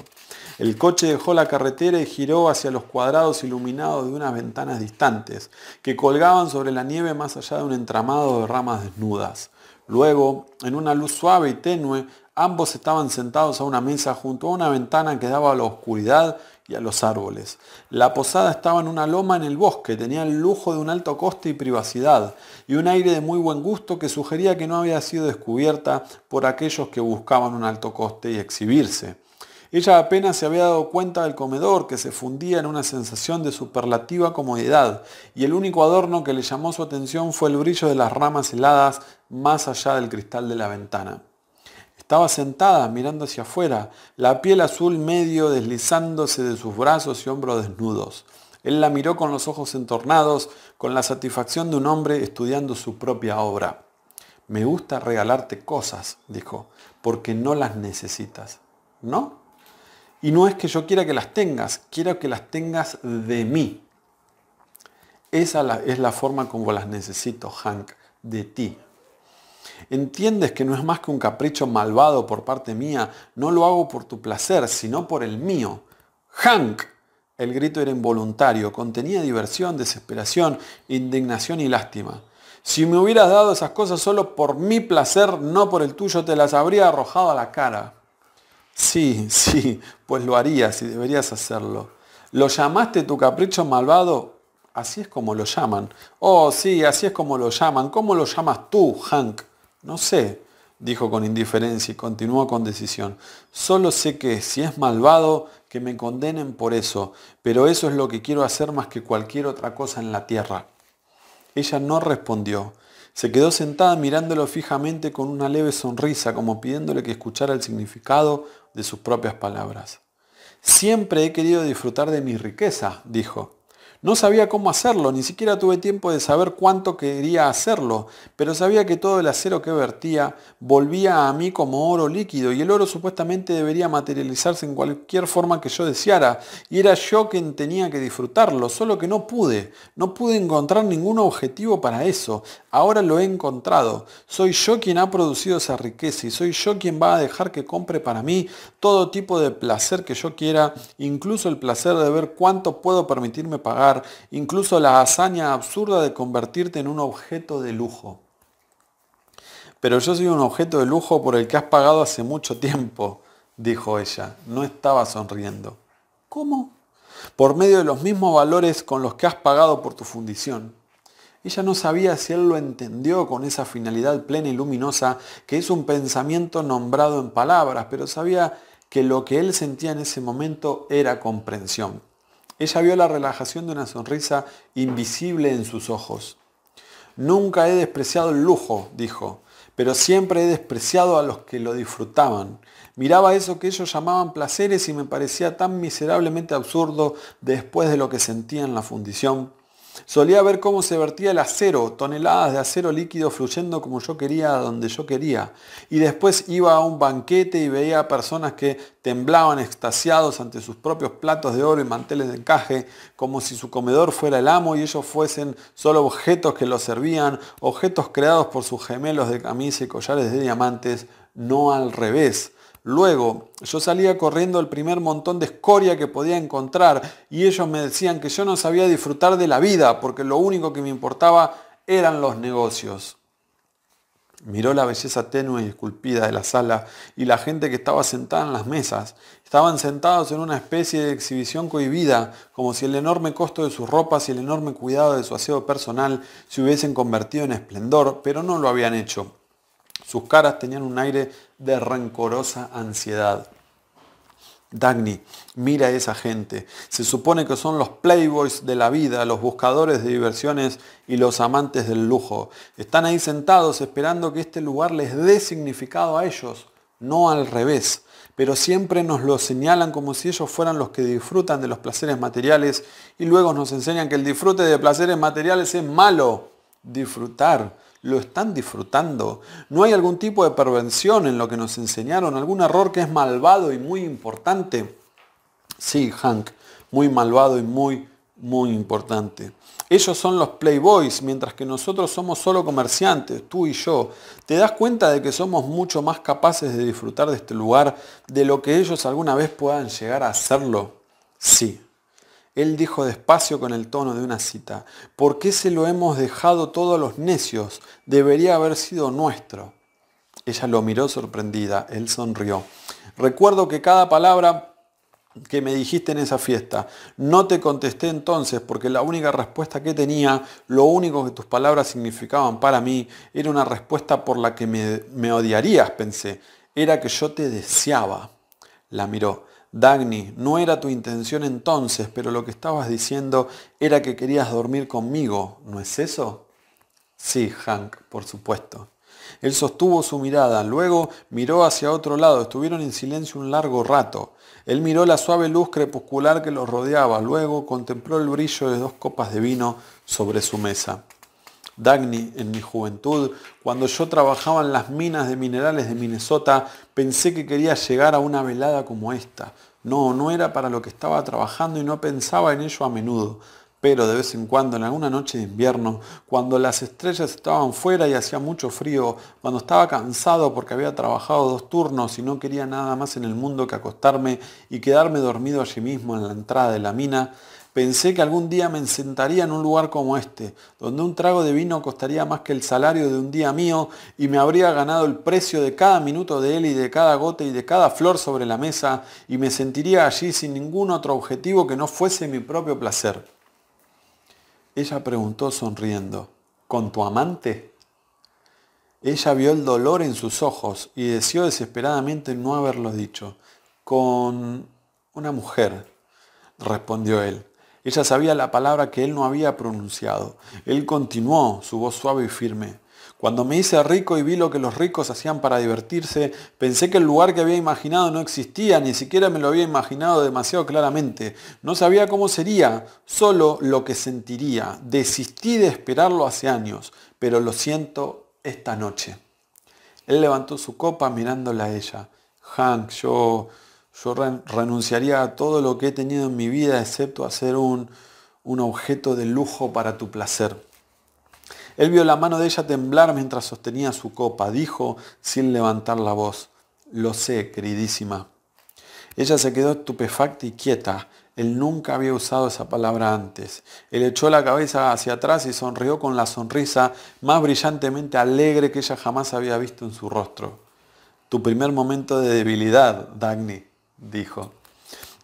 Speaker 1: El coche dejó la carretera y giró hacia los cuadrados iluminados de unas ventanas distantes, que colgaban sobre la nieve más allá de un entramado de ramas desnudas. Luego, en una luz suave y tenue, ambos estaban sentados a una mesa junto a una ventana que daba a la oscuridad y a los árboles. La posada estaba en una loma en el bosque, tenía el lujo de un alto coste y privacidad, y un aire de muy buen gusto que sugería que no había sido descubierta por aquellos que buscaban un alto coste y exhibirse. Ella apenas se había dado cuenta del comedor que se fundía en una sensación de superlativa comodidad, y el único adorno que le llamó su atención fue el brillo de las ramas heladas más allá del cristal de la ventana. Estaba sentada mirando hacia afuera, la piel azul medio deslizándose de sus brazos y hombros desnudos. Él la miró con los ojos entornados, con la satisfacción de un hombre estudiando su propia obra. Me gusta regalarte cosas, dijo, porque no las necesitas. ¿No? Y no es que yo quiera que las tengas, quiero que las tengas de mí. Esa es la forma como las necesito, Hank, de ti, Entiendes que no es más que un capricho malvado por parte mía, no lo hago por tu placer, sino por el mío. Hank. El grito era involuntario, contenía diversión, desesperación, indignación y lástima. Si me hubieras dado esas cosas solo por mi placer, no por el tuyo, te las habría arrojado a la cara. Sí, sí, pues lo harías y deberías hacerlo. ¿Lo llamaste tu capricho malvado? Así es como lo llaman. Oh, sí, así es como lo llaman. ¿Cómo lo llamas tú, Hank? No sé, dijo con indiferencia y continuó con decisión. Solo sé que si es malvado, que me condenen por eso, pero eso es lo que quiero hacer más que cualquier otra cosa en la tierra. Ella no respondió. Se quedó sentada mirándolo fijamente con una leve sonrisa, como pidiéndole que escuchara el significado de sus propias palabras. Siempre he querido disfrutar de mi riqueza, dijo. No sabía cómo hacerlo, ni siquiera tuve tiempo de saber cuánto quería hacerlo, pero sabía que todo el acero que vertía volvía a mí como oro líquido y el oro supuestamente debería materializarse en cualquier forma que yo deseara y era yo quien tenía que disfrutarlo, solo que no pude, no pude encontrar ningún objetivo para eso. Ahora lo he encontrado, soy yo quien ha producido esa riqueza y soy yo quien va a dejar que compre para mí todo tipo de placer que yo quiera, incluso el placer de ver cuánto puedo permitirme pagar incluso la hazaña absurda de convertirte en un objeto de lujo. Pero yo soy un objeto de lujo por el que has pagado hace mucho tiempo, dijo ella. No estaba sonriendo. ¿Cómo? Por medio de los mismos valores con los que has pagado por tu fundición. Ella no sabía si él lo entendió con esa finalidad plena y luminosa que es un pensamiento nombrado en palabras, pero sabía que lo que él sentía en ese momento era comprensión. Ella vio la relajación de una sonrisa invisible en sus ojos. Nunca he despreciado el lujo, dijo, pero siempre he despreciado a los que lo disfrutaban. Miraba eso que ellos llamaban placeres y me parecía tan miserablemente absurdo después de lo que sentía en la fundición Solía ver cómo se vertía el acero, toneladas de acero líquido fluyendo como yo quería, donde yo quería. Y después iba a un banquete y veía a personas que temblaban extasiados ante sus propios platos de oro y manteles de encaje, como si su comedor fuera el amo y ellos fuesen solo objetos que los servían, objetos creados por sus gemelos de camisa y collares de diamantes, no al revés. Luego yo salía corriendo el primer montón de escoria que podía encontrar y ellos me decían que yo no sabía disfrutar de la vida porque lo único que me importaba eran los negocios. Miró la belleza tenue y esculpida de la sala y la gente que estaba sentada en las mesas. Estaban sentados en una especie de exhibición cohibida, como si el enorme costo de sus ropas y el enorme cuidado de su aseo personal se hubiesen convertido en esplendor, pero no lo habían hecho. Sus caras tenían un aire de rencorosa ansiedad. Dagny, mira a esa gente. Se supone que son los playboys de la vida, los buscadores de diversiones y los amantes del lujo. Están ahí sentados esperando que este lugar les dé significado a ellos, no al revés. Pero siempre nos lo señalan como si ellos fueran los que disfrutan de los placeres materiales y luego nos enseñan que el disfrute de placeres materiales es malo. Disfrutar lo están disfrutando. No hay algún tipo de prevención en lo que nos enseñaron, algún error que es malvado y muy importante. Sí, Hank, muy malvado y muy, muy importante. Ellos son los playboys, mientras que nosotros somos solo comerciantes, tú y yo. Te das cuenta de que somos mucho más capaces de disfrutar de este lugar, de lo que ellos alguna vez puedan llegar a hacerlo. Sí, él dijo despacio con el tono de una cita, ¿por qué se lo hemos dejado todos los necios? Debería haber sido nuestro. Ella lo miró sorprendida, él sonrió. Recuerdo que cada palabra que me dijiste en esa fiesta, no te contesté entonces porque la única respuesta que tenía, lo único que tus palabras significaban para mí, era una respuesta por la que me odiarías, pensé, era que yo te deseaba. La miró. Dagny, no era tu intención entonces, pero lo que estabas diciendo era que querías dormir conmigo, ¿no es eso? Sí, Hank, por supuesto. Él sostuvo su mirada, luego miró hacia otro lado, estuvieron en silencio un largo rato. Él miró la suave luz crepuscular que los rodeaba, luego contempló el brillo de dos copas de vino sobre su mesa. Dagny en mi juventud, cuando yo trabajaba en las minas de minerales de Minnesota, pensé que quería llegar a una velada como esta. No, no era para lo que estaba trabajando y no pensaba en ello a menudo. Pero de vez en cuando, en alguna noche de invierno, cuando las estrellas estaban fuera y hacía mucho frío, cuando estaba cansado porque había trabajado dos turnos y no quería nada más en el mundo que acostarme y quedarme dormido allí mismo en la entrada de la mina, Pensé que algún día me sentaría en un lugar como este, donde un trago de vino costaría más que el salario de un día mío y me habría ganado el precio de cada minuto de él y de cada gota y de cada flor sobre la mesa y me sentiría allí sin ningún otro objetivo que no fuese mi propio placer. Ella preguntó sonriendo, ¿con tu amante? Ella vio el dolor en sus ojos y deseó desesperadamente no haberlo dicho. Con una mujer, respondió él. Ella sabía la palabra que él no había pronunciado. Él continuó, su voz suave y firme. Cuando me hice rico y vi lo que los ricos hacían para divertirse, pensé que el lugar que había imaginado no existía, ni siquiera me lo había imaginado demasiado claramente. No sabía cómo sería, solo lo que sentiría. Desistí de esperarlo hace años, pero lo siento esta noche. Él levantó su copa mirándola a ella. Hank, yo... Yo renunciaría a todo lo que he tenido en mi vida excepto a ser un, un objeto de lujo para tu placer. Él vio la mano de ella temblar mientras sostenía su copa. Dijo sin levantar la voz, lo sé, queridísima. Ella se quedó estupefacta y quieta. Él nunca había usado esa palabra antes. Él echó la cabeza hacia atrás y sonrió con la sonrisa más brillantemente alegre que ella jamás había visto en su rostro. Tu primer momento de debilidad, Dagny, dijo.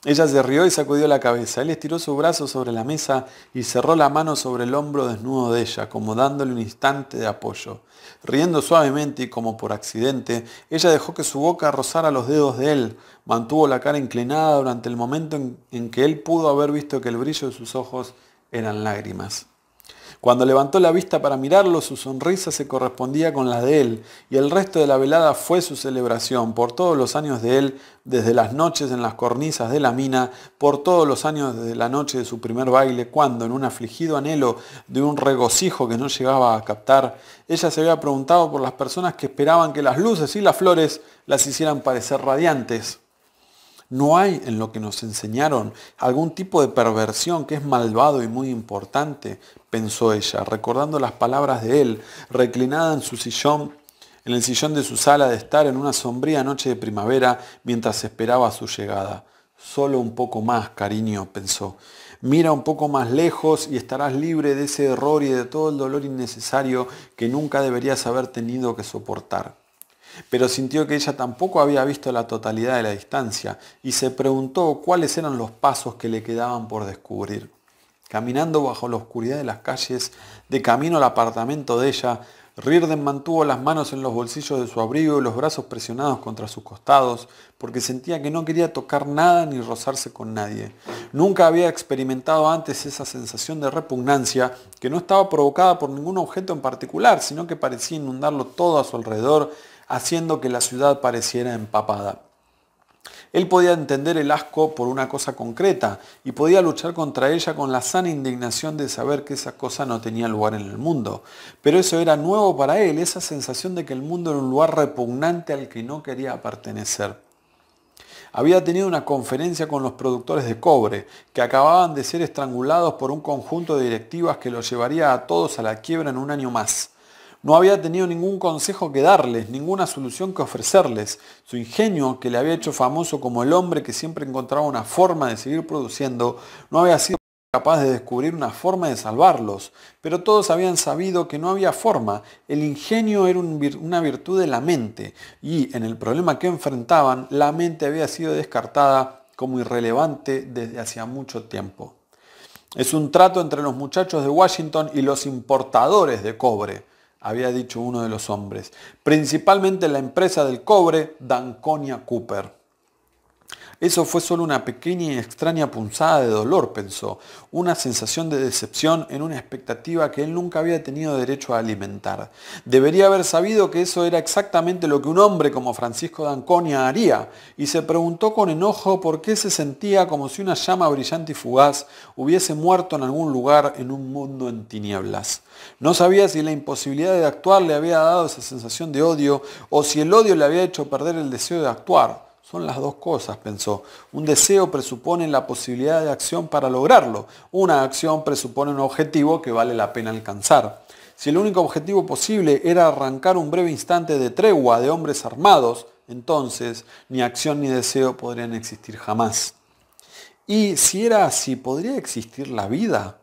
Speaker 1: Ella se rió y sacudió la cabeza. Él estiró su brazo sobre la mesa y cerró la mano sobre el hombro desnudo de ella, como dándole un instante de apoyo. Riendo suavemente y como por accidente, ella dejó que su boca rozara los dedos de él. Mantuvo la cara inclinada durante el momento en, en que él pudo haber visto que el brillo de sus ojos eran lágrimas. Cuando levantó la vista para mirarlo, su sonrisa se correspondía con la de él, y el resto de la velada fue su celebración, por todos los años de él, desde las noches en las cornisas de la mina, por todos los años desde la noche de su primer baile, cuando, en un afligido anhelo de un regocijo que no llegaba a captar, ella se había preguntado por las personas que esperaban que las luces y las flores las hicieran parecer radiantes. No hay en lo que nos enseñaron algún tipo de perversión que es malvado y muy importante, pensó ella, recordando las palabras de él, reclinada en su sillón, en el sillón de su sala de estar en una sombría noche de primavera mientras esperaba su llegada. Solo un poco más, cariño, pensó. Mira un poco más lejos y estarás libre de ese error y de todo el dolor innecesario que nunca deberías haber tenido que soportar pero sintió que ella tampoco había visto la totalidad de la distancia y se preguntó cuáles eran los pasos que le quedaban por descubrir. Caminando bajo la oscuridad de las calles, de camino al apartamento de ella, Rirden mantuvo las manos en los bolsillos de su abrigo y los brazos presionados contra sus costados, porque sentía que no quería tocar nada ni rozarse con nadie. Nunca había experimentado antes esa sensación de repugnancia que no estaba provocada por ningún objeto en particular, sino que parecía inundarlo todo a su alrededor haciendo que la ciudad pareciera empapada. Él podía entender el asco por una cosa concreta y podía luchar contra ella con la sana indignación de saber que esa cosa no tenía lugar en el mundo. Pero eso era nuevo para él, esa sensación de que el mundo era un lugar repugnante al que no quería pertenecer. Había tenido una conferencia con los productores de cobre, que acababan de ser estrangulados por un conjunto de directivas que los llevaría a todos a la quiebra en un año más. No había tenido ningún consejo que darles, ninguna solución que ofrecerles. Su ingenio, que le había hecho famoso como el hombre que siempre encontraba una forma de seguir produciendo, no había sido capaz de descubrir una forma de salvarlos, pero todos habían sabido que no había forma. El ingenio era una virtud de la mente y en el problema que enfrentaban, la mente había sido descartada como irrelevante desde hacía mucho tiempo. Es un trato entre los muchachos de Washington y los importadores de cobre había dicho uno de los hombres, principalmente la empresa del cobre Danconia Cooper. Eso fue solo una pequeña y extraña punzada de dolor, pensó, una sensación de decepción en una expectativa que él nunca había tenido derecho a alimentar. Debería haber sabido que eso era exactamente lo que un hombre como Francisco Danconia haría, y se preguntó con enojo por qué se sentía como si una llama brillante y fugaz hubiese muerto en algún lugar en un mundo en tinieblas. No sabía si la imposibilidad de actuar le había dado esa sensación de odio o si el odio le había hecho perder el deseo de actuar. Son las dos cosas, pensó. Un deseo presupone la posibilidad de acción para lograrlo. Una acción presupone un objetivo que vale la pena alcanzar. Si el único objetivo posible era arrancar un breve instante de tregua de hombres armados, entonces ni acción ni deseo podrían existir jamás. Y si era así, ¿podría existir la vida?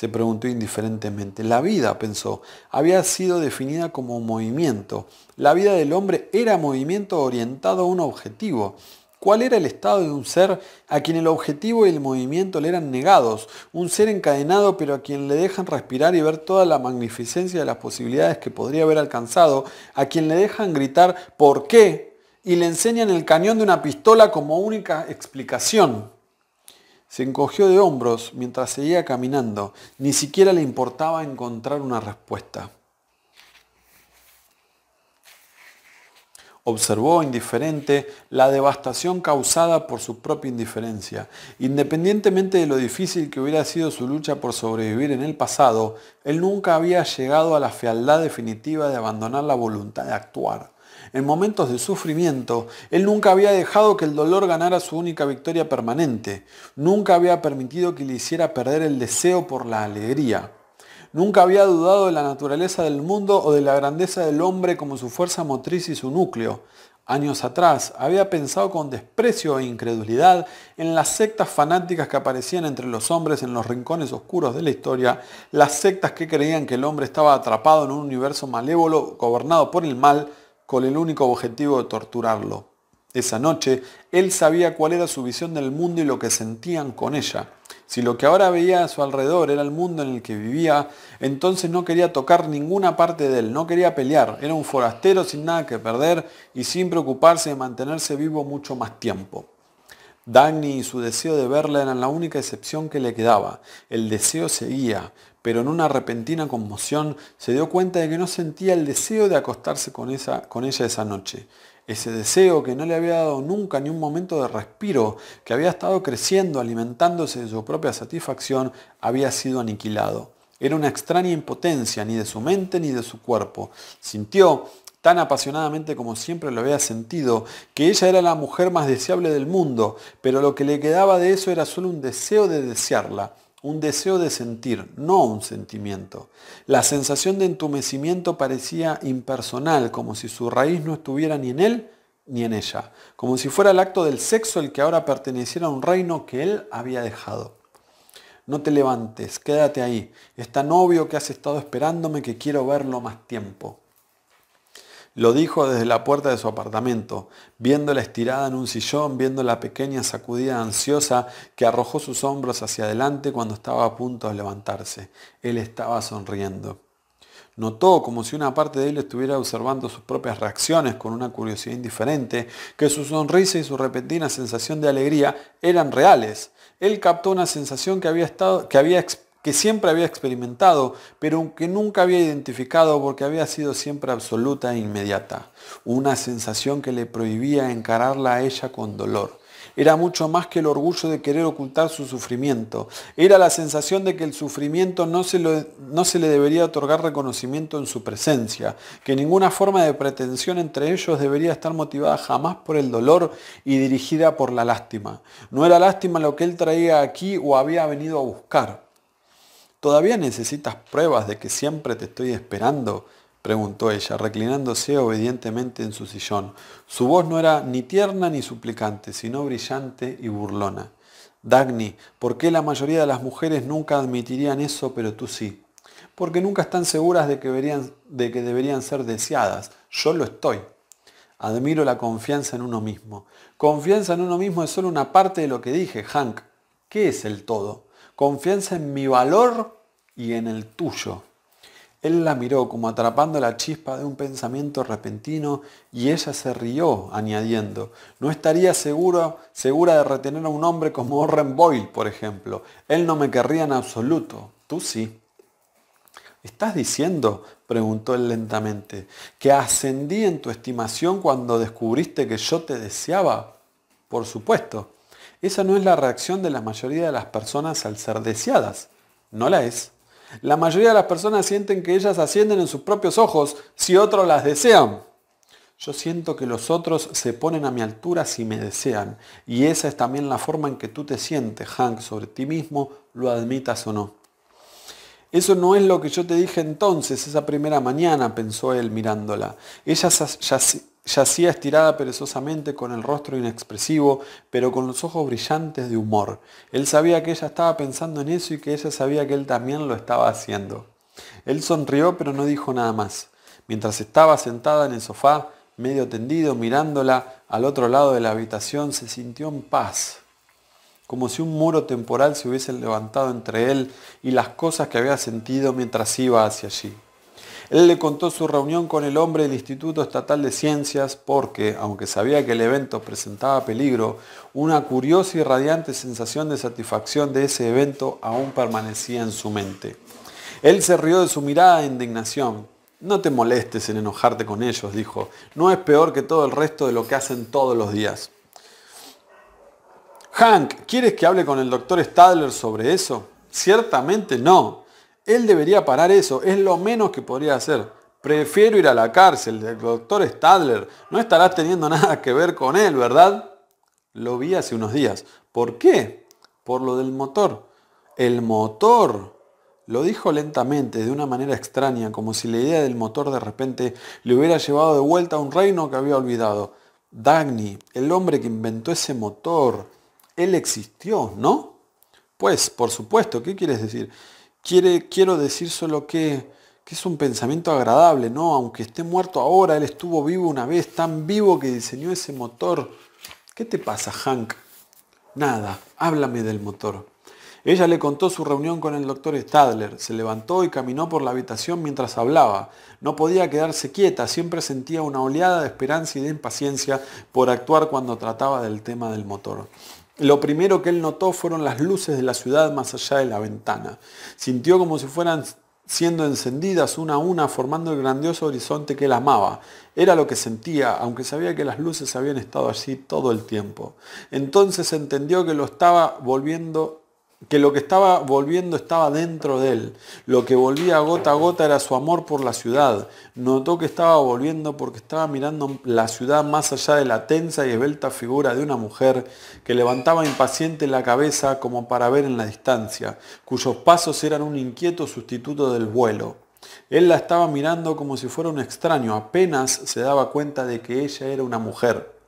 Speaker 1: se preguntó indiferentemente. La vida, pensó, había sido definida como movimiento. La vida del hombre era movimiento orientado a un objetivo. ¿Cuál era el estado de un ser a quien el objetivo y el movimiento le eran negados? Un ser encadenado pero a quien le dejan respirar y ver toda la magnificencia de las posibilidades que podría haber alcanzado, a quien le dejan gritar ¿por qué? y le enseñan el cañón de una pistola como única explicación. Se encogió de hombros mientras seguía caminando. Ni siquiera le importaba encontrar una respuesta. Observó indiferente la devastación causada por su propia indiferencia. Independientemente de lo difícil que hubiera sido su lucha por sobrevivir en el pasado, él nunca había llegado a la fealdad definitiva de abandonar la voluntad de actuar. En momentos de sufrimiento, Él nunca había dejado que el dolor ganara su única victoria permanente. Nunca había permitido que le hiciera perder el deseo por la alegría. Nunca había dudado de la naturaleza del mundo o de la grandeza del hombre como su fuerza motriz y su núcleo. Años atrás había pensado con desprecio e incredulidad en las sectas fanáticas que aparecían entre los hombres en los rincones oscuros de la historia, las sectas que creían que el hombre estaba atrapado en un universo malévolo gobernado por el mal, con el único objetivo de torturarlo. Esa noche, él sabía cuál era su visión del mundo y lo que sentían con ella. Si lo que ahora veía a su alrededor era el mundo en el que vivía, entonces no quería tocar ninguna parte de él, no quería pelear, era un forastero sin nada que perder y sin preocuparse de mantenerse vivo mucho más tiempo. Danny y su deseo de verla eran la única excepción que le quedaba. El deseo seguía, pero en una repentina conmoción se dio cuenta de que no sentía el deseo de acostarse con, ella esa noche. Ese deseo que no le había dado nunca ni un momento de respiro, que había estado creciendo, alimentándose de su propia satisfacción, había sido aniquilado. Era una extraña impotencia, ni de su mente ni de su cuerpo. Sintió, tan apasionadamente como siempre lo había sentido, que ella era la mujer más deseable del mundo, pero lo que le quedaba de eso era solo un deseo de desearla, un deseo de sentir, no un sentimiento. La sensación de entumecimiento parecía impersonal, como si su raíz no estuviera ni en él ni en ella, como si fuera el acto del sexo el que ahora perteneciera a un reino que él había dejado. No te levantes, quédate ahí. Es tan que has estado esperándome que quiero verlo más tiempo. Lo dijo desde la puerta de su apartamento, viéndola estirada en un sillón, viendo la pequeña sacudida ansiosa que arrojó sus hombros hacia adelante cuando estaba a punto de levantarse. Él estaba sonriendo. Notó como si una parte de él estuviera observando sus propias reacciones con una curiosidad indiferente, que su sonrisa y su repentina sensación de alegría eran reales. Él captó una sensación que había, estado, que había experimentado que siempre había experimentado, pero que nunca había identificado porque había sido siempre absoluta e inmediata. Una sensación que le prohibía encararla a ella con dolor. Era mucho más que el orgullo de querer ocultar su sufrimiento. Era la sensación de que el sufrimiento no se, no se le debería otorgar reconocimiento en su presencia, que ninguna forma de pretensión entre ellos debería estar motivada jamás por el dolor y dirigida por la lástima. No era lástima lo que él traía aquí o había venido a buscar ¿Todavía necesitas pruebas de que siempre te estoy esperando? preguntó ella, reclinándose obedientemente en su sillón. Su voz no era ni tierna ni suplicante, sino brillante y burlona. Dagny, ¿por qué la mayoría de las mujeres nunca admitirían eso, pero tú sí? Porque nunca están seguras de que, deberían, de que deberían ser deseadas. Yo lo estoy. Admiro la confianza en uno mismo. Confianza en uno mismo es solo una parte de lo que dije, Hank. ¿Qué es el todo? confianza en mi valor y en el tuyo. Él la miró como atrapando la chispa de un pensamiento repentino y ella se rió, añadiendo, no estaría seguro, segura de retener a un hombre como Orren Boyle, por ejemplo. Él no me querría en absoluto. Tú sí. ¿Estás diciendo, preguntó él lentamente, que ascendí en tu estimación cuando descubriste que yo te deseaba? Por supuesto. Esa no es la reacción de la mayoría de las personas al ser deseadas. No la es. La mayoría de las personas sienten que ellas ascienden en sus propios ojos si otros las desean. Yo siento que los otros se ponen a mi altura si me desean. Y esa es también la forma en que tú te sientes, Hank, sobre ti mismo, lo admitas o no. Eso no es lo que yo te dije entonces, esa primera mañana, pensó él mirándola. Ella ya. Yacía estirada perezosamente con el rostro inexpresivo, pero con los ojos brillantes de humor. Él sabía que ella estaba pensando en eso y que ella sabía que él también lo estaba haciendo. Él sonrió pero no dijo nada más. Mientras estaba sentada en el sofá, medio tendido, mirándola al otro lado de la habitación, se sintió en paz, como si un muro temporal se hubiese levantado entre él y las cosas que había sentido mientras iba hacia allí. Él le contó su reunión con el hombre del Instituto Estatal de Ciencias porque, aunque sabía que el evento presentaba peligro, una curiosa y radiante sensación de satisfacción de ese evento aún permanecía en su mente. Él se rió de su mirada de indignación. No te molestes en enojarte con ellos, dijo. No es peor que todo el resto de lo que hacen todos los días. Hank, ¿quieres que hable con el doctor Stadler sobre eso? Ciertamente no. Él debería parar eso, es lo menos que podría hacer. Prefiero ir a la cárcel, del doctor Stadler, no estarás teniendo nada que ver con él, ¿verdad? Lo vi hace unos días. ¿Por qué? Por lo del motor. El motor. Lo dijo lentamente, de una manera extraña, como si la idea del motor de repente le hubiera llevado de vuelta a un reino que había olvidado. Dagny, el hombre que inventó ese motor, él existió, ¿no? Pues, por supuesto, ¿qué quieres decir? quiero decir solo que, que es un pensamiento agradable, ¿no? Aunque esté muerto ahora, él estuvo vivo una vez, tan vivo que diseñó ese motor. ¿Qué te pasa, Hank? Nada, háblame del motor. Ella le contó su reunión con el doctor Stadler. Se levantó y caminó por la habitación mientras hablaba. No podía quedarse quieta, siempre sentía una oleada de esperanza y de impaciencia por actuar cuando trataba del tema del motor. Lo primero que él notó fueron las luces de la ciudad más allá de la ventana. Sintió como si fueran siendo encendidas una a una, formando el grandioso horizonte que él amaba. Era lo que sentía, aunque sabía que las luces habían estado allí todo el tiempo. Entonces entendió que lo estaba volviendo que lo que estaba volviendo estaba dentro de él. Lo que volvía gota a gota era su amor por la ciudad. Notó que estaba volviendo porque estaba mirando la ciudad más allá de la tensa y esbelta figura de una mujer que levantaba impaciente la cabeza como para ver en la distancia, cuyos pasos eran un inquieto sustituto del vuelo. Él la estaba mirando como si fuera un extraño, apenas se daba cuenta de que ella era una mujer.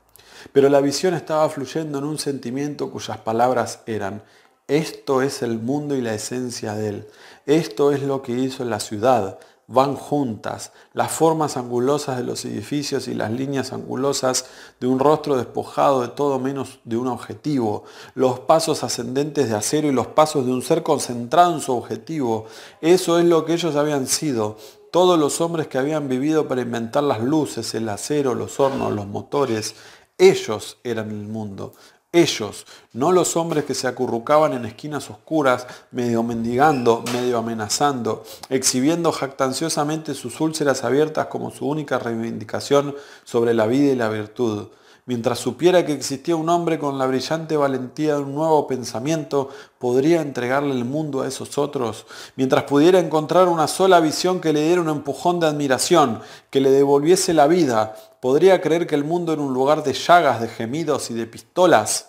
Speaker 1: Pero la visión estaba fluyendo en un sentimiento cuyas palabras eran esto es el mundo y la esencia de él. Esto es lo que hizo la ciudad. Van juntas las formas angulosas de los edificios y las líneas angulosas de un rostro despojado de todo menos de un objetivo. Los pasos ascendentes de acero y los pasos de un ser concentrado en su objetivo. Eso es lo que ellos habían sido todos los hombres que habían vivido para inventar las luces, el acero, los hornos, los motores, ellos eran el mundo ellos, no los hombres que se acurrucaban en esquinas oscuras, medio mendigando, medio amenazando, exhibiendo jactanciosamente sus úlceras abiertas como su única reivindicación sobre la vida y la virtud mientras supiera que existía un hombre con la brillante valentía de un nuevo pensamiento, podría entregarle el mundo a esos otros, mientras pudiera encontrar una sola visión que le diera un empujón de admiración, que le devolviese la vida, podría creer que el mundo era un lugar de llagas, de gemidos y de pistolas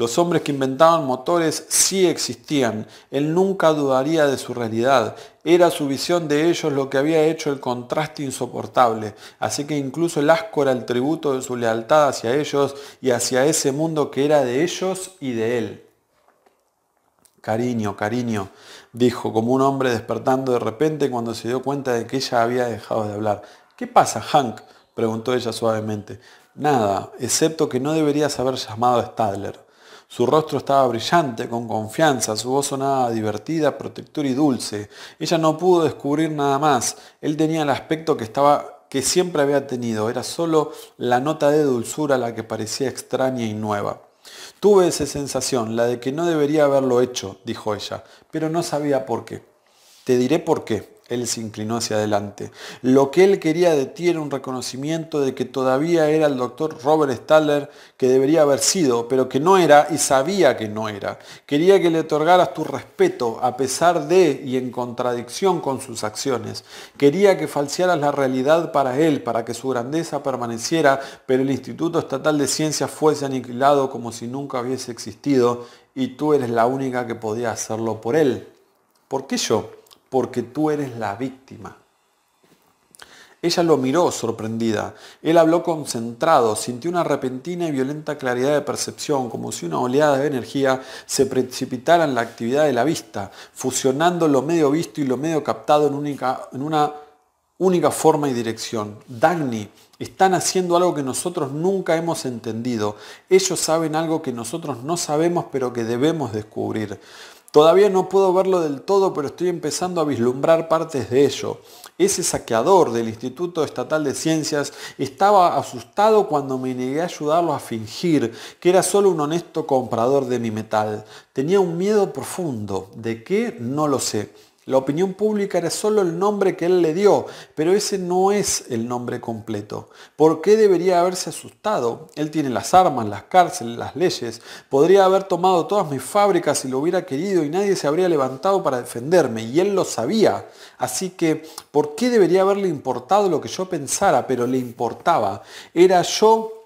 Speaker 1: los hombres que inventaban motores sí existían. Él nunca dudaría de su realidad. Era su visión de ellos lo que había hecho el contraste insoportable. Así que incluso el asco era el tributo de su lealtad hacia ellos y hacia ese mundo que era de ellos y de él. Cariño, cariño, dijo como un hombre despertando de repente cuando se dio cuenta de que ella había dejado de hablar. ¿Qué pasa, Hank? preguntó ella suavemente. Nada, excepto que no deberías haber llamado a Stadler. Su rostro estaba brillante, con confianza, su voz sonaba divertida, protectora y dulce. Ella no pudo descubrir nada más. Él tenía el aspecto que estaba que siempre había tenido, era solo la nota de dulzura la que parecía extraña y nueva. Tuve esa sensación, la de que no debería haberlo hecho, dijo ella, pero no sabía por qué. Te diré por qué. Él se inclinó hacia adelante. Lo que él quería de ti era un reconocimiento de que todavía era el doctor Robert Staller que debería haber sido, pero que no era y sabía que no era. Quería que le otorgaras tu respeto a pesar de y en contradicción con sus acciones. Quería que falsearas la realidad para él, para que su grandeza permaneciera, pero el Instituto Estatal de Ciencias fuese aniquilado como si nunca hubiese existido y tú eres la única que podía hacerlo por él. ¿Por qué yo? porque tú eres la víctima. Ella lo miró sorprendida. Él habló concentrado, sintió una repentina y violenta claridad de percepción, como si una oleada de energía se precipitara en la actividad de la vista, fusionando lo medio visto y lo medio captado en, única, en una única forma y dirección. Dagny, están haciendo algo que nosotros nunca hemos entendido. Ellos saben algo que nosotros no sabemos pero que debemos descubrir. Todavía no puedo verlo del todo, pero estoy empezando a vislumbrar partes de ello. Ese saqueador del Instituto Estatal de Ciencias estaba asustado cuando me negué a ayudarlo a fingir que era solo un honesto comprador de mi metal. Tenía un miedo profundo. ¿De qué? No lo sé. La opinión pública era solo el nombre que él le dio, pero ese no es el nombre completo. ¿Por qué debería haberse asustado? Él tiene las armas, las cárceles, las leyes. Podría haber tomado todas mis fábricas si lo hubiera querido y nadie se habría levantado para defenderme, y él lo sabía. Así que, ¿por qué debería haberle importado lo que yo pensara? Pero le importaba. Era yo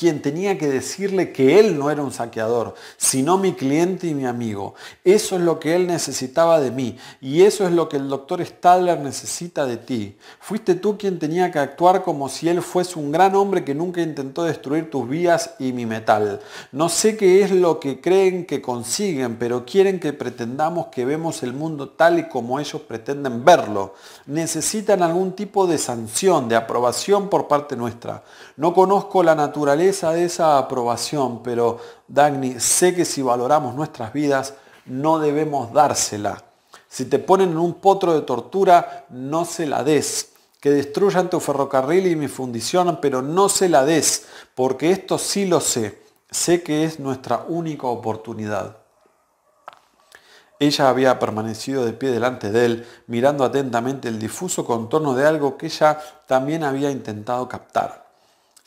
Speaker 1: quien tenía que decirle que él no era un saqueador, sino mi cliente y mi amigo. Eso es lo que él necesitaba de mí y eso es lo que el doctor Stadler necesita de ti. Fuiste tú quien tenía que actuar como si él fuese un gran hombre que nunca intentó destruir tus vías y mi metal. No sé qué es lo que creen que consiguen, pero quieren que pretendamos que vemos el mundo tal y como ellos pretenden verlo. Necesitan algún tipo de sanción, de aprobación por parte nuestra. No conozco la naturaleza esa de esa aprobación, pero Dagny, sé que si valoramos nuestras vidas, no debemos dársela. Si te ponen en un potro de tortura, no se la des. Que destruyan tu ferrocarril y mi fundición, pero no se la des, porque esto sí lo sé. Sé que es nuestra única oportunidad. Ella había permanecido de pie delante de él, mirando atentamente el difuso contorno de algo que ella también había intentado captar.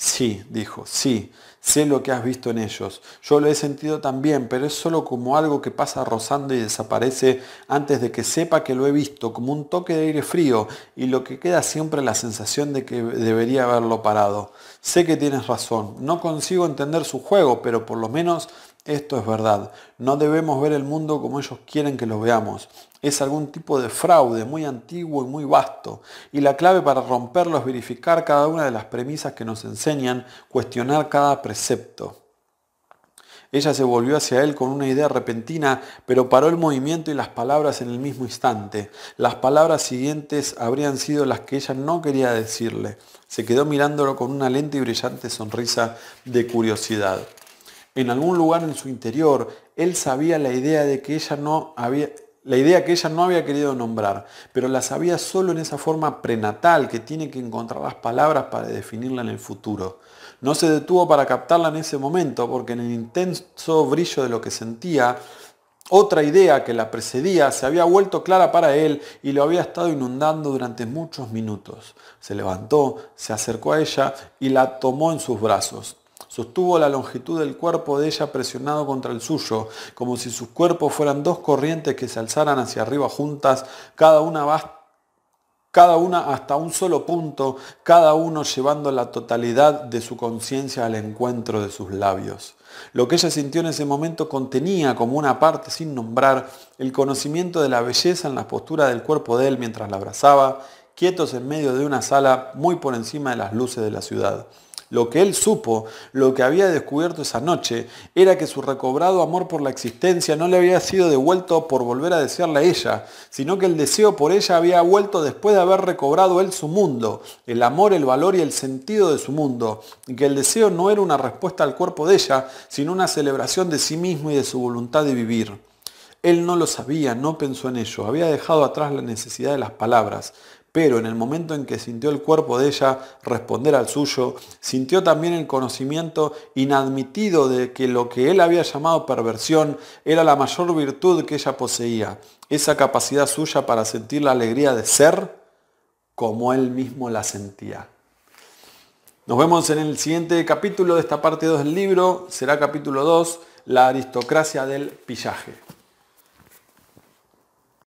Speaker 1: Sí, dijo, sí, sé lo que has visto en ellos. Yo lo he sentido también, pero es solo como algo que pasa rozando y desaparece antes de que sepa que lo he visto, como un toque de aire frío, y lo que queda siempre la sensación de que debería haberlo parado. Sé que tienes razón, no consigo entender su juego, pero por lo menos esto es verdad. No debemos ver el mundo como ellos quieren que lo veamos. Es algún tipo de fraude muy antiguo y muy vasto. Y la clave para romperlo es verificar cada una de las premisas que nos enseñan, cuestionar cada precepto. Ella se volvió hacia él con una idea repentina, pero paró el movimiento y las palabras en el mismo instante. Las palabras siguientes habrían sido las que ella no quería decirle. Se quedó mirándolo con una lenta y brillante sonrisa de curiosidad en algún lugar en su interior, él sabía la idea de que ella no había, la idea que ella no había querido nombrar, pero la sabía solo en esa forma prenatal que tiene que encontrar las palabras para definirla en el futuro. No se detuvo para captarla en ese momento porque en el intenso brillo de lo que sentía, otra idea que la precedía se había vuelto clara para él y lo había estado inundando durante muchos minutos. Se levantó, se acercó a ella y la tomó en sus brazos. Sostuvo la longitud del cuerpo de ella presionado contra el suyo, como si sus cuerpos fueran dos corrientes que se alzaran hacia arriba juntas, cada una cada una hasta un solo punto, cada uno llevando la totalidad de su conciencia al encuentro de sus labios. Lo que ella sintió en ese momento contenía, como una parte sin nombrar, el conocimiento de la belleza en la postura del cuerpo de él mientras la abrazaba, quietos en medio de una sala muy por encima de las luces de la ciudad. Lo que él supo, lo que había descubierto esa noche, era que su recobrado amor por la existencia no le había sido devuelto por volver a desearla a ella, sino que el deseo por ella había vuelto después de haber recobrado él su mundo, el amor, el valor y el sentido de su mundo, y que el deseo no era una respuesta al cuerpo de ella, sino una celebración de sí mismo y de su voluntad de vivir. Él no lo sabía, no pensó en ello, había dejado atrás la necesidad de las palabras, pero en el momento en que sintió el cuerpo de ella responder al suyo, sintió también el conocimiento inadmitido de que lo que él había llamado perversión era la mayor virtud que ella poseía, esa capacidad suya para sentir la alegría de ser como él mismo la sentía. Nos vemos en el siguiente capítulo de esta parte 2 del libro, será capítulo 2, la aristocracia del pillaje.